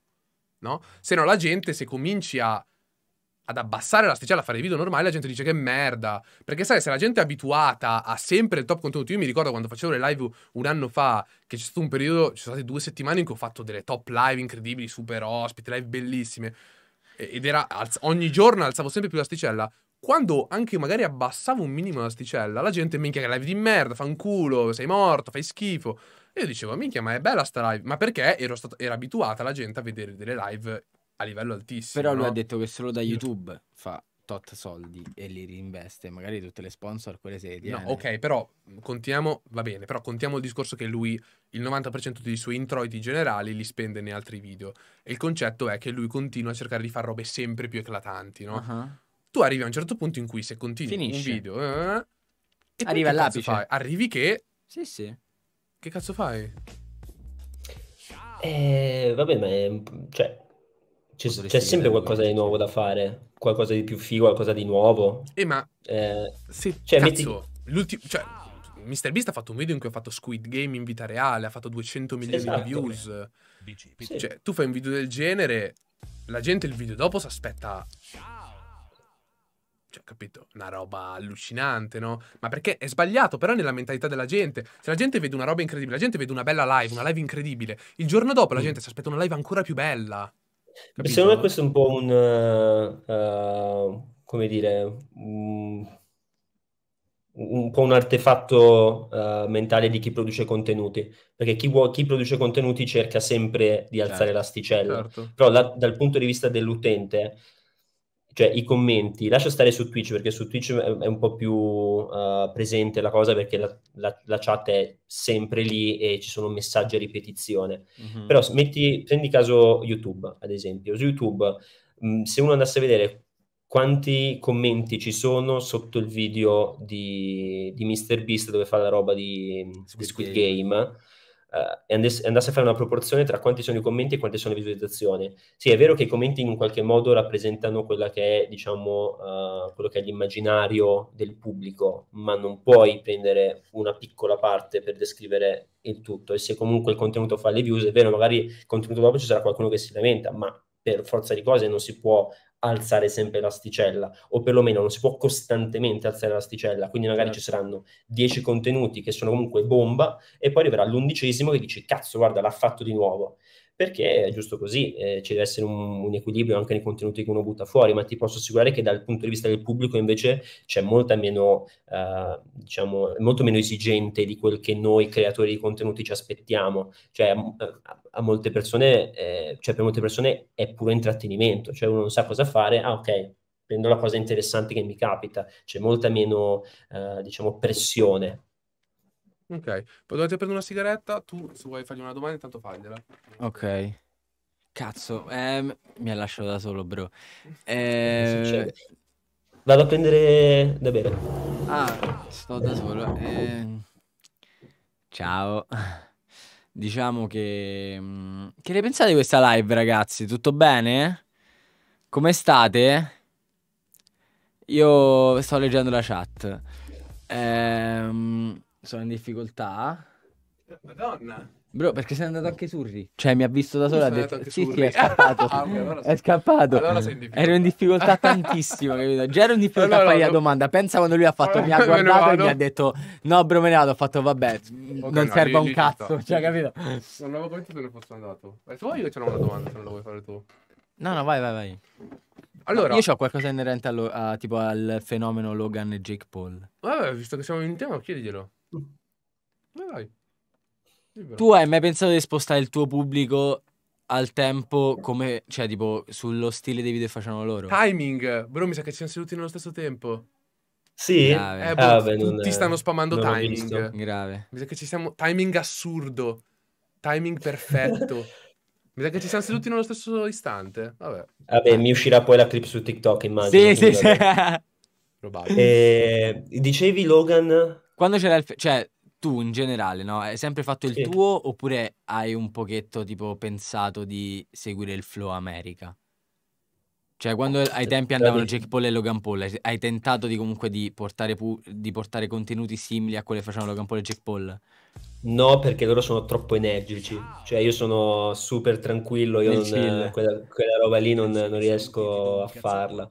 Speaker 1: no? Se no la gente, se cominci a ad abbassare l'asticella, a fare video normali, la gente dice che merda. Perché sai, se la gente è abituata a sempre il top contenuto, io mi ricordo quando facevo le live un anno fa, che c'è stato un periodo, ci sono state due settimane in cui ho fatto delle top live incredibili, super ospite, live bellissime. Ed era ogni giorno alzavo sempre più l'asticella quando anche magari abbassavo un minimo l'asticella, la gente minchia che live di merda, fa un culo, sei morto, fai schifo. E io dicevo, minchia, ma è bella sta live. Ma perché stato, era abituata la gente a vedere delle live a livello altissimo. Però lui no? ha detto che solo
Speaker 3: da YouTube fa tot
Speaker 1: soldi e
Speaker 3: li reinveste, magari tutte le sponsor
Speaker 1: quelle sedie. No, ok, però contiamo, va bene, però contiamo il discorso che lui il 90% dei suoi introiti generali li spende nei altri video e il concetto è che lui continua a cercare di fare robe sempre più eclatanti, no? Uh-huh. Tu arrivi a un certo punto in cui se continui Finisce. un video eh, eh
Speaker 3: e arriva all'apice.
Speaker 1: Arrivi che Sì, sì. Che cazzo fai? Eh,
Speaker 2: vabbè, ma è, cioè c'è, c'è sempre qualcosa di nuovo da fare, qualcosa di più figo, qualcosa di nuovo.
Speaker 1: Eh, ma... Eh, sì, cioè, cazzo, metti... l'ultimo... Cioè, Mr. Beast ha fatto un video in cui ha fatto Squid Game in vita reale, ha fatto 200 milioni esatto. di views. Sì. Cioè, tu fai un video del genere, la gente il video dopo si aspetta... Cioè, capito? Una roba allucinante, no? Ma perché è sbagliato, però nella mentalità della gente. Se la gente vede una roba incredibile, la gente vede una bella live, una live incredibile, il giorno dopo la mm. gente si aspetta una live ancora più bella. Capito? Secondo me questo
Speaker 2: è un po' un, uh, come dire, un, un, po' un artefatto uh, mentale di chi produce contenuti, perché chi, vuo, chi produce contenuti cerca sempre di alzare certo, l'asticella, certo. però la, dal punto di vista dell'utente cioè i commenti, lascia stare su Twitch perché su Twitch è, un po' più uh, presente la cosa perché la, la, la, chat è sempre lì e ci sono messaggi a ripetizione. Mm-hmm. Però metti, prendi caso YouTube, ad esempio. Su YouTube, mh, mm, se uno andasse a vedere quanti commenti ci sono sotto il video di, di MrBeast dove fa la roba di mm, Squid, Squid Game, Game Uh, e andasse, andasse a fare una proporzione tra quanti sono i commenti e quante sono le visualizzazioni. Sì, è vero che i commenti in un qualche modo rappresentano quella che è, diciamo, uh, quello che è l'immaginario del pubblico, ma non puoi prendere una piccola parte per descrivere il tutto. E se comunque il contenuto fa le views, è vero, magari il contenuto dopo ci sarà qualcuno che si lamenta, ma per forza di cose non si può alzare sempre l'asticella, o perlomeno non si può costantemente alzare l'asticella, quindi magari ci certo. saranno 10 contenuti che sono comunque bomba, e poi arriverà l'undicesimo che dici, cazzo, guarda, l'ha fatto di nuovo perché è giusto così, eh, ci deve essere un, un, equilibrio anche nei contenuti che uno butta fuori, ma ti posso assicurare che dal punto di vista del pubblico invece c'è molta meno, eh, diciamo, molto meno esigente di quel che noi creatori di contenuti ci aspettiamo, cioè eh, a, a molte persone, eh, cioè per molte persone è puro intrattenimento, cioè uno non sa cosa fare, ah ok, prendo la cosa interessante che mi capita, c'è molta meno, eh, diciamo, pressione
Speaker 1: Ok, poi dovete prendere una sigaretta, tu se vuoi fargli una domanda intanto fagliela.
Speaker 3: Ok. Cazzo, ehm, mi ha lasciato da solo, bro. [LAUGHS] Eh, Vado a prendere da bere. ah, sto da solo. eh. Ciao. Diciamo che... Mm, che ne pensate di questa live, ragazzi? Tutto bene? Come state? Io sto leggendo la chat. Ehm, sono in difficoltà.
Speaker 1: Madonna.
Speaker 3: Bro, perché sei andato anche Surri? Cioè, mi ha visto da sola. Ha detto, sì, sì, è scappato. [LAUGHS] ah, okay, allora sei... È scappato. Allora in ero in difficoltà tantissimo. capito? Già ero in difficoltà allora, a fare no. la domanda. Pensa quando lui ha fatto, allora, mi ha guardato e mi ha detto, no, bro, me ne vado. Ho fatto, vabbè, okay, non no, serve un cazzo. Sta. Cioè, capito?
Speaker 1: Non avevo capito dove fosse andato. Ma se vuoi, io c'era una domanda. Se non la vuoi fare tu,
Speaker 3: no, no, vai, vai, vai. Allora, io ho qualcosa inerente allo, a, tipo al fenomeno Logan e Jake Paul.
Speaker 1: Vabbè, visto che siamo in tema, chiediglielo. Vai. Eh, tu hai
Speaker 3: mai pensato di spostare il tuo pubblico al tempo come, cioè tipo sullo stile dei video che facevano loro?
Speaker 1: Timing, bro mi sa che ci siamo seduti nello stesso tempo. Sì, Grave. eh, boh, Ah, beh, eh, tutti è- stanno spammando non timing. Grave. Mi sa che ci siamo. Timing assurdo. Timing perfetto. [LAUGHS] Mi sa che ci siamo seduti nello stesso istante. Vabbè,
Speaker 2: Vabbè, mi uscirà poi la clip su TikTok, immagino. Sì, sì, sì.
Speaker 1: [LAUGHS] [LAUGHS] probabile. Eh, dicevi Logan? Quando c'era il... Cioè,
Speaker 3: tu in generale, no? Hai sempre fatto il sì. tuo oppure hai un pochetto tipo pensato di seguire il flow America? Cioè, quando oh, ai cioè, tempi andavano Jake Paul e Logan Paul, hai, tentato di comunque di portare, di portare, contenuti simili a quelli che facevano Logan Paul e Jake Paul? No, perché loro sono troppo energici. Cioè, io sono super
Speaker 2: tranquillo, io non, quella, quella, roba lì non, non riesco a farla.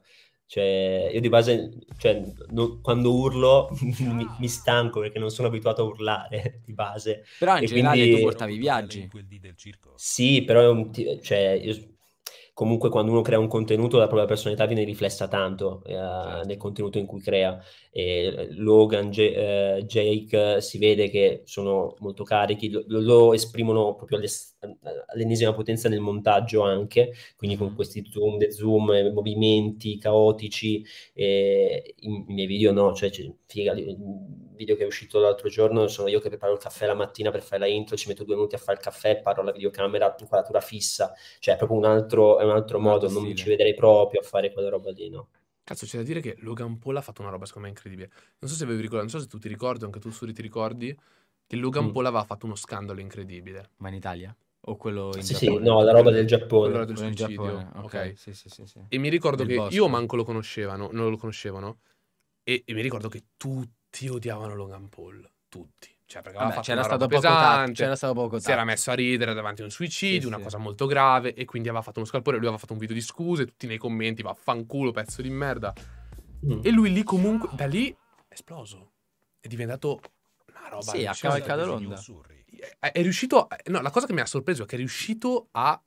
Speaker 2: Cioè, io di base, cioè, no, quando urlo [LAUGHS] mi, mi, stanco perché non sono abituato a urlare [LAUGHS] di base. Però in e generale quindi... tu portavi i viaggi. Sì, però t- cioè, io... comunque quando uno crea un contenuto la propria personalità viene riflessa tanto eh, certo. nel contenuto in cui crea. E eh, Logan, J- eh, Jake si vede che sono molto carichi, lo, lo esprimono proprio all'esterno all'ennesima potenza nel montaggio anche, quindi con mm. questi zoom, de zoom, eh, movimenti caotici, eh, i, miei video no, cioè figa, il video che è uscito l'altro giorno sono io che preparo il caffè la mattina per fare la intro, ci metto due minuti a fare il caffè, parlo alla videocamera, inquadratura fissa, cioè è proprio un altro, è un altro modo, non mi ci vedrei proprio a fare quella roba lì, no?
Speaker 1: Cazzo, c'è da dire che Logan Paul ha fatto una roba, secondo me, incredibile. Non so se avevi ricordato, non so se tu ti ricordi, anche tu, Suri, ti ricordi, che Logan mm. Paul aveva fatto uno scandalo incredibile. Ma in Italia? O quello in sì, Giappone? Sì, no, la roba del Giappone. Quello del quello Giappone. Ok, Sì, sì, sì, sì, E mi ricordo del che Boston. io manco lo conoscevano, non lo conoscevano. E, e, mi ricordo che tutti odiavano Logan Paul, tutti. Cioè, perché Vabbè, c'era, stato pesante, c'era stato poco tanto. Si era messo a ridere davanti a un suicidio, sì, una sì. cosa molto grave, e quindi aveva fatto uno scalpore. Lui aveva fatto un video di scuse, tutti nei commenti, vaffanculo, pezzo di merda. Mm. E lui lì comunque, da lì, è esploso. È diventato una roba... Sì, ha cavalcato l'onda. Surri è riuscito. A, no, la cosa che mi ha sorpreso è che è riuscito a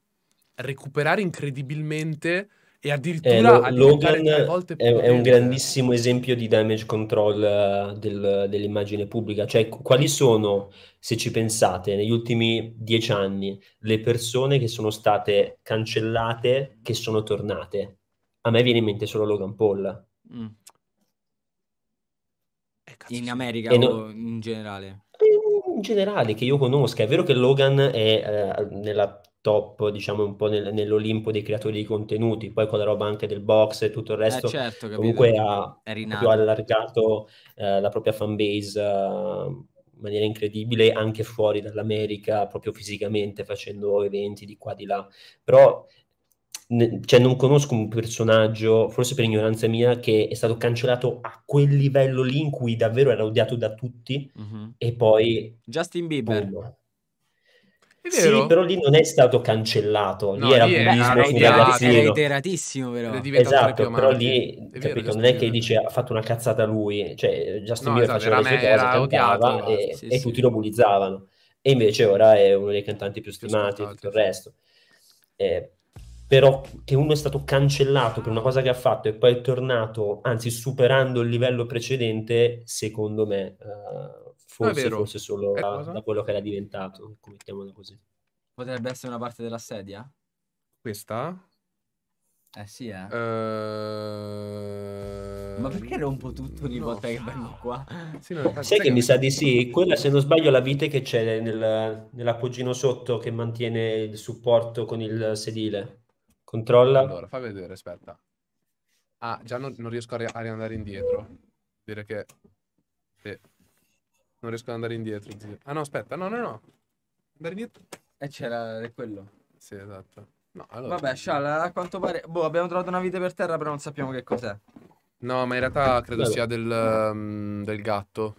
Speaker 1: recuperare incredibilmente. E addirittura eh, lo, Logan è, è, un
Speaker 2: grandissimo esempio di damage control eh, del, dell'immagine pubblica. Cioè, quali sono, se ci pensate, negli ultimi dieci anni le persone che sono state cancellate, che sono tornate? A me viene in mente solo Logan Paul.
Speaker 3: Mm. Eh, in America e o no... in generale?
Speaker 2: in generale che io conosca. È vero che Logan è eh, nella top, diciamo un po' nel, nell'Olimpo dei creatori di contenuti, poi con la roba anche del box e tutto il eh, resto, eh certo, comunque ha più allargato eh, la propria fanbase eh, in maniera incredibile anche fuori dall'America, proprio fisicamente facendo eventi di qua di là. Però cioè non conosco un personaggio, forse per ignoranza mia, che è stato cancellato a quel livello lì in cui davvero era odiato da tutti mm-hmm. e poi... Justin Bieber. Boom. Sì, però lì non è stato cancellato, no, lì era bullismo su un ragazzino. iteratissimo però. Esatto, però lì, è esatto, vero, capito, non è che dice ha fatto una cazzata lui, cioè Justin no, Bieber esatto, faceva le sue cose, odiato, e, sì, e sì. tutti lo bullizzavano. E invece ora è uno dei cantanti più stimati e tutto il resto. Eh, però che uno è stato cancellato per una cosa che ha fatto e poi è tornato, anzi superando il livello precedente, secondo me uh, forse, ah, forse,
Speaker 3: solo da, da, quello che era diventato, mettiamolo così. Potrebbe essere una parte della sedia? Questa? Eh sì, eh.
Speaker 1: Uh... Ma perché
Speaker 3: rompo tutto ogni no. volta che vengo qua? Sì, no, Sai che mi sa di sì? Quella,
Speaker 2: se non sbaglio, è la vite che c'è nel, nell'appoggino sotto che mantiene il supporto con
Speaker 1: il sedile. Controlla. Allora, fai vedere, aspetta. Ah, già non, non riesco a, ri- a riandare indietro. Dire che... Sì. non riesco ad andare indietro, zio. Ah no, aspetta, no, no, no.
Speaker 3: Andare indietro. E eh, c'era quello. Sì, esatto. No, allora... Vabbè, Sciala, a quanto pare... Boh, abbiamo trovato una vite per terra, però non sappiamo che cos'è.
Speaker 1: No, ma in realtà credo sia del, um, del gatto.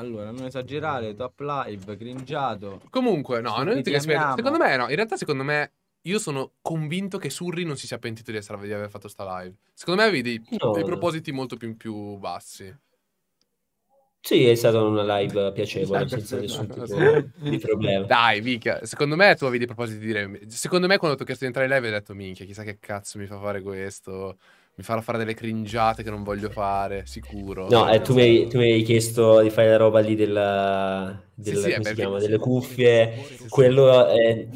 Speaker 1: Allora, non esagerare, top live, cringiato. Comunque, no, non è che spero. Secondo me, no. In realtà, secondo me, io sono convinto che Surri non si sia pentito di, essere, di aver fatto sta live. Secondo me avevi dei, no. dei propositi molto più, più, bassi. Sì, è stata una live piacevole, esatto, senza nessun esatto. tipo di problema. Dai, mica, secondo me tu avevi dei propositi di dire... Secondo me quando ti ho chiesto di entrare in live hai detto minchia, chissà che cazzo mi fa fare questo... Mi farà fare delle cringiate che non voglio fare, sicuro. No, eh, tu, mi hai,
Speaker 2: tu, mi hai, chiesto di fare la roba lì della, del, sì, sì, eh, chiama, delle cuffie. Sì, Quello è,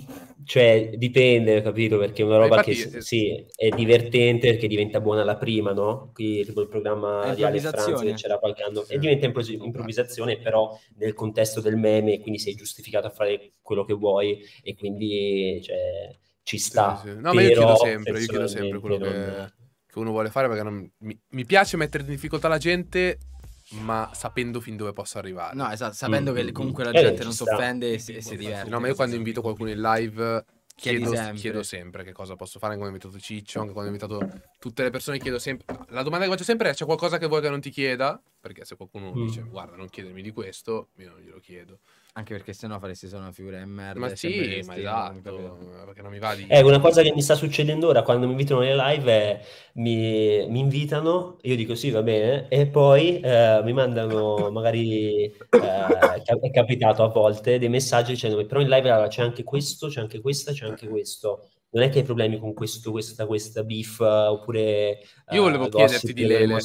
Speaker 2: cioè, dipende, capito? Perché è una roba infatti, che sì, è divertente perché diventa buona la prima, no? Qui tipo il programma di Alex Franz che c'era qualche anno e diventa improvvis- improvvisazione, però nel contesto del meme, quindi sei giustificato a fare quello che vuoi e quindi cioè, ci sta. No, però, ma io chiedo sempre, io chiedo sempre quello che... Non
Speaker 1: che uno vuole fare perché non, mi, mi piace mettere in difficoltà la gente ma sapendo fin dove posso arrivare. No, esatto, sapendo mm. che mm, mm. comunque la eh, gente non si offende e si, si diverte. No, ma io quando invito qualcuno in live chiedo sempre. chiedo sempre. che cosa posso fare, quando ho invitato Ciccio, anche quando ho invitato tutte le persone chiedo sempre... La domanda che faccio sempre è c'è qualcosa che vuoi che non ti chieda? Perché se qualcuno mm. dice guarda non chiedermi di questo, io non glielo chiedo. Anche perché sennò faresti solo una figura di merda. Ma sì, ma esatto, perché non mi va di...
Speaker 2: È eh, una cosa che mi sta succedendo ora, quando mi invitano nelle live è, mi, mi, invitano, io dico sì, va bene, e poi eh, mi mandano magari, eh, è capitato a volte, dei messaggi dicendo però in live allora, c'è anche questo, c'è anche questa, c'è anche questo non è che hai problemi con questo, questa, questa beef, oppure... Io volevo uh, chiederti di Lele,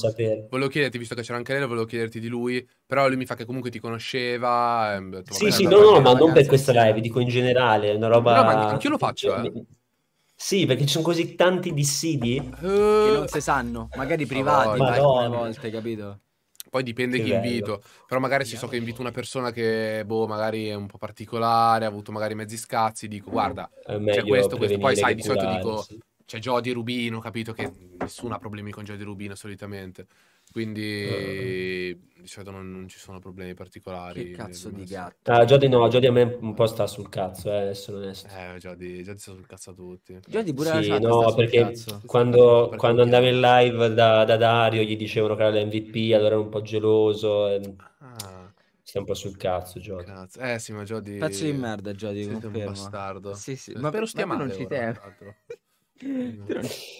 Speaker 1: volevo chiederti, visto che c'era anche Lele, volevo chiederti di lui, però lui mi fa che comunque ti conosceva... Ehm, detto, sì, sì, no, no, ma non per
Speaker 2: questa live, dico in generale, è una roba... No, ma anche io
Speaker 1: lo faccio, eh. Sì, perché ci sono così tanti dissidi... Uh... Che non si sanno, magari privati, oh, ma no, no. volte, capito? Poi dipende che chi bello. invito, però magari se so che invito una persona che, boh, magari è un po' particolare, ha avuto magari mezzi scazzi, dico, mm. guarda, c'è questo, questo. Poi sai, di solito dico, c'è Jody Rubino, capito che nessuno ha problemi con Jody Rubino solitamente. Quindi uh. di solito non, non, ci sono problemi particolari. Che cazzo di gatto. Ah, Jody no,
Speaker 2: Jody a me un po' sta sul cazzo, eh,
Speaker 1: essere onesto. Eh, Jody, Jody sta sul cazzo a tutti. Jody pure sì, no, perché quando, quando andava
Speaker 2: in live da, da, Dario gli dicevano che era l'MVP, allora era un po' geloso. E... Ah. Sta un po' sul cazzo, Jody. Cazzo.
Speaker 3: Eh sì, ma Jody... Pezzo di merda, Jody, Siete confermo. un bastardo. Sì, sì. Eh, ma, però stiamo ma non ci ora, [LAUGHS]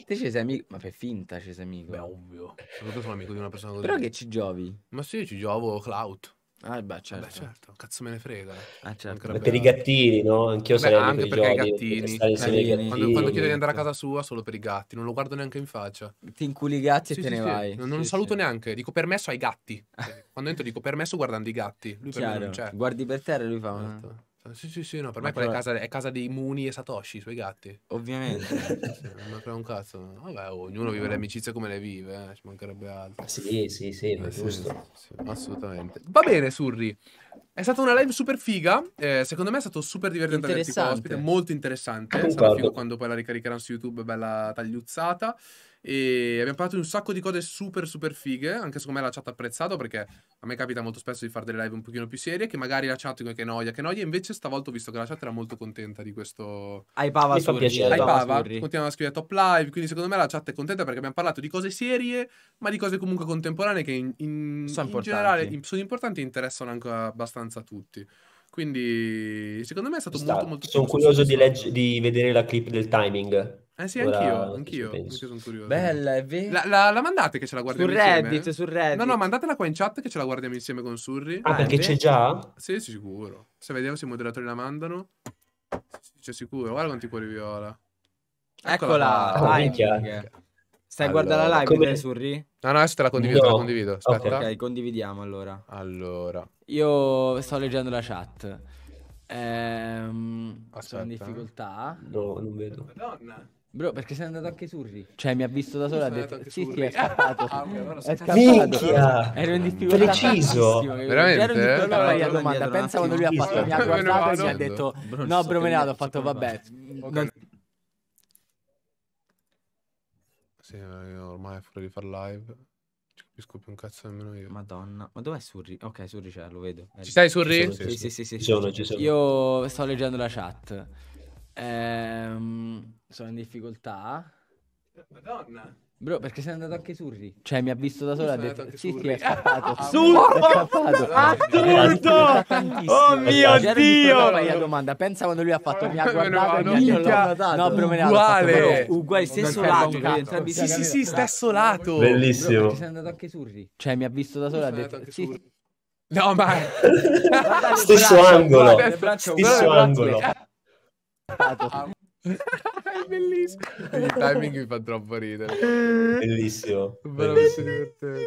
Speaker 3: Te ci sei amico, ma
Speaker 1: per finta ci sei amico. Beh, ovvio. Soprattutto sono amico di una persona così. Però che ci giovi? Ma sì, ci giovo clout. Ah, beh, certo. Beh, certo. Cazzo me ne frega. Ah, certo. Per i gattini, no? Anch'io beh, sarei anche per i gattini. Per eh, gattini. Quando, quando gattini. chiede di andare a casa sua, solo per i gatti. Non lo guardo neanche in faccia. Ti inculi i gatti sì, e te sì, ne vai. Non, non saluto neanche. Dico permesso ai gatti. [LAUGHS] quando entro dico permesso guardando i gatti. Lui per non c'è. Guardi per terra e lui fa... Certo. Eh, sì, sì, sì, no, per ma me quella è casa, è casa dei Muni e Satoshi, i suoi gatti. Ovviamente. sì, [LAUGHS] sì, non è frega un cazzo. Vabbè, oh, ognuno no. vive le amicizie come le vive, eh, ci mancherebbe altro. Sì, sì, sì, eh, sì giusto. Sì, assolutamente. Va bene, Surri. È stata una live super figa, eh, secondo me è stato super divertente averti qua ospite, molto interessante. Sarà figo quando poi la ricaricheranno su YouTube, bella tagliuzzata. E abbiamo parlato di un sacco di cose super super fighe. Anche secondo me la chat ha apprezzato perché a me capita molto spesso di fare delle live un pochino più serie. Che magari la chat dico che noia, che noia. Invece stavolta ho visto che la chat era molto contenta di questo. Hypava Mi fa piacere. Hypava, continuano a scrivere top live. Quindi secondo me la chat è contenta perché abbiamo parlato di cose serie, ma di cose comunque contemporanee che in, in, sono in generale in, sono importanti e interessano anche abbastanza a tutti. Quindi secondo me è stato Sta, molto molto Sono curioso di, legge,
Speaker 2: di vedere la clip del timing. Eh sì, Ora anch'io, anch'io, anch'io
Speaker 1: sono curioso. Bella, è vero. La, la- la mandate che ce la guardiamo Su insieme? Reddit, su Reddit. No, no, mandatela qua in chat che ce la guardiamo insieme con Surri. Ah, ah perché c'è già? Sì, sì, sicuro. Se vediamo se i moderatori la mandano. c'è sicuro. Guarda quanti cuori viola. Eccola, qua. Ah, oh, vai. minchia. minchia.
Speaker 3: Stai Allora, guardando la live come- dai, Surri? No, no, adesso te la condivido, te la condivido. Aspetta. Ok, condividiamo allora.
Speaker 1: Allora.
Speaker 3: Io sto leggendo la chat. Ehm, sono in eh. difficoltà. No, non vedo. Madonna. Bro, perché sei andato anche Surri? Cioè, mi ha visto da sola e ha detto: Sì, sì, è scappato. [LAUGHS] ah, è scappato. Ero in difficoltà. Preciso. Veramente? Era in difficoltà. domanda. Pensa quando lui ha fatto, mi ha guardato e mi ha detto: No, bro, me ne vado. Ho fatto, vabbè. Non...
Speaker 1: Sì, eh, ormai è fuori di far live. Ci capisco più un cazzo nemmeno io. Madonna. Ma dov'è Surri?
Speaker 3: Ok, Surri c'è, lo vedo. Ci stai, Surri? Sì, sì, sì. Io sto leggendo la chat. Ehm sono in difficoltà. Madonna. Bro, perché sei andato anche Surri? Cioè, mi ha visto da sola e ha detto: Sì, sì, è scappato. Assurdo! Assurdo! Oh mio C'era dio! Ma la domanda, pensa quando lui ha fatto: Mi ha guardato e mi ha guardato. No, però me ne Uguale, uguale, stesso lato. Sì, sì, sì, stesso lato. Bellissimo. Perché sei andato anche Surri? Cioè, mi ha visto da sola e ha detto: Sì.
Speaker 1: No, ma. Stesso angolo. Stesso angolo è bellissimo. Il timing mi fa troppo ridere. Bellissimo. Veramente divertente.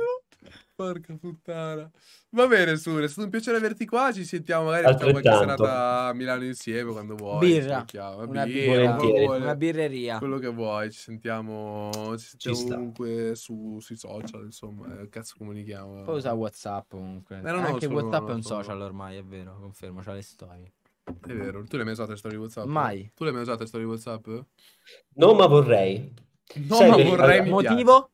Speaker 1: Porca puttana. Va bene, Sure, è stato un piacere averti qua. Ci sentiamo magari facciamo qualche serata a Milano insieme quando vuoi. Birra. Una, birra una, birreria. Quello che vuoi. Ci sentiamo, ci sentiamo ci comunque su, sui social, insomma. Eh, cazzo comunichiamo. Poi usa WhatsApp comunque. Eh, no, Anche solo, WhatsApp no, è un social ormai, è vero, confermo, c'ha le storie. È vero, tu le hai mai usate storie WhatsApp? Mai. Tu le hai mai usate storie WhatsApp? No, ma vorrei. No, Sai ma vorrei allora, motivo?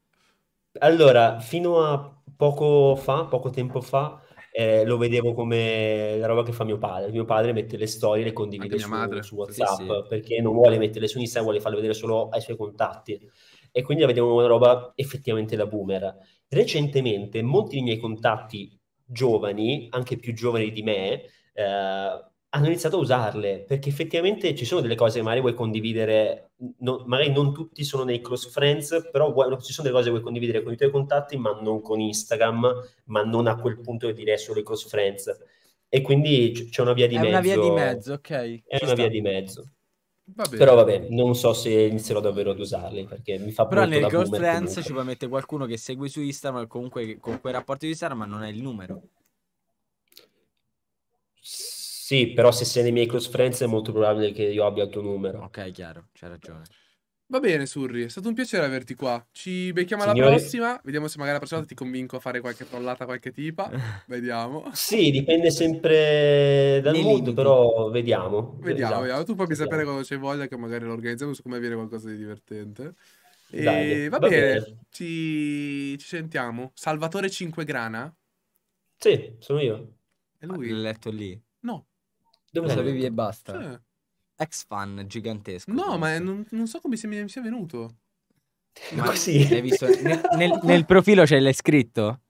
Speaker 2: Allora, fino a poco fa, poco tempo fa, eh, lo vedevo come la roba che fa mio padre. Mio padre mette le storie, le condivide su, madre, su, WhatsApp sì, sì. perché non vuole metterle su Instagram, vuole farle vedere solo ai suoi contatti. E quindi la vedevo una roba effettivamente da boomer. Recentemente, molti dei miei contatti giovani, anche più giovani di me, eh, hanno iniziato a usarle perché effettivamente ci sono delle cose che magari vuoi condividere, no, magari non tutti sono nei close friends, però vuoi, no, ci sono delle cose che vuoi condividere con i tuoi contatti, ma non con Instagram, ma non a quel punto di dire solo i close friends. E quindi c- c'è una via di è mezzo. È una via di mezzo, ok. È ci una sta. via di mezzo. Va Però vabbè, non so se inizierò davvero ad usarli perché mi fa Però nel Girl Friends comunque. ci
Speaker 3: puoi mettere qualcuno che segue su Instagram, comunque con quei rapporti di Instagram, ma non è il numero.
Speaker 2: Sì, però se sei nei miei close friends è molto probabile che io abbia il tuo numero. Ok, chiaro, c'hai ragione.
Speaker 1: Va bene, Surri, è stato un piacere averti qua. Ci becchiamo alla prossima. Vediamo se magari la prossima volta ti convinco a fare qualche trollata, qualche tipa. [LAUGHS] Vediamo. Sì, dipende
Speaker 2: sempre dal mondo, però vediamo. Vediamo, esatto. vediamo. Tu
Speaker 1: fammi sì, esatto. sapere quando c'è voglia, che magari lo organizziamo su come avere qualcosa di divertente.
Speaker 2: E Dai, va, va,
Speaker 1: bene, bene. Ci... ci sentiamo. Salvatore Cinquegrana? Sì, sono io.
Speaker 3: E lui? L'ho letto lì.
Speaker 1: No, dove sapevi e basta. Sì.
Speaker 3: Ex fan gigantesco. No, ma non,
Speaker 1: non so come se mi sia venuto. Ma Ma sì. l'hai visto? Nel, nel- nel
Speaker 3: profilo ce l'hai scritto?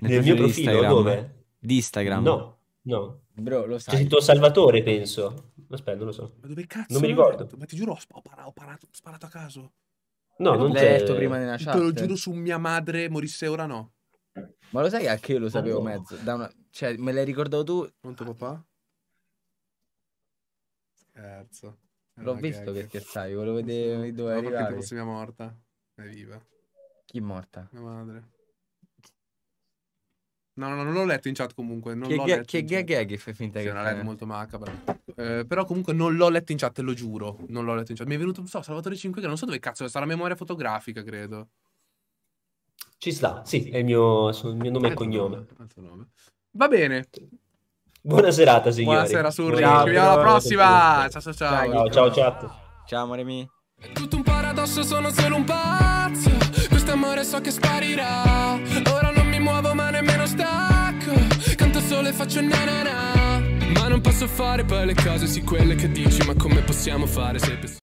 Speaker 3: Nel mio profilo Instagram? dove? Di Instagram.
Speaker 2: No, no. Bro, lo C'è il tuo Salvatore, penso. Aspetta, non lo
Speaker 1: so. Ma dove cazzo? Non mi ricordo. Ma ti giuro, ho, spa- ho para- ho sparato a caso. No, non L'hai c'è.
Speaker 3: detto prima nella chat. Te lo giuro
Speaker 1: su mia madre, morisse ora no.
Speaker 3: Ma lo sai che anche io lo sapevo boh. mezzo? Da una-
Speaker 1: Cioè, me l'hai ricordato tu? Non tuo papà?
Speaker 3: Terzo. L'ho visto gag. perché sai, volevo vedere dove no, arrivavi. perché tu sei morta. È
Speaker 1: viva. Chi è morta? Mia madre. No, no, non l'ho letto in chat comunque. Non che l'ho ga- che gag è che fai finta sì, che... È una letto molto macabra. Eh, però comunque non l'ho letto in chat, te lo giuro. Non l'ho letto in chat. Mi è venuto, non so, Salvatore 5 che non so dove cazzo, sarà memoria fotografica, credo. Ci sta,
Speaker 2: sì, è il mio, il mio nome e cognome.
Speaker 1: Nome, nome. Va bene, Buona serata, signori. Buonasera, Surri. Ci vediamo alla prossima. Ciao, ciao, ciao. Ciao, ciao, ciao.
Speaker 3: Ciao, amore mio.
Speaker 1: Tutto un paradosso, sono solo un pazzo. Questo so che sparirà. Ora non mi muovo, ma nemmeno stacco. Canto solo e faccio na na na. Ma non posso fare poi le cose, sì, quelle che dici. Ma come possiamo fare se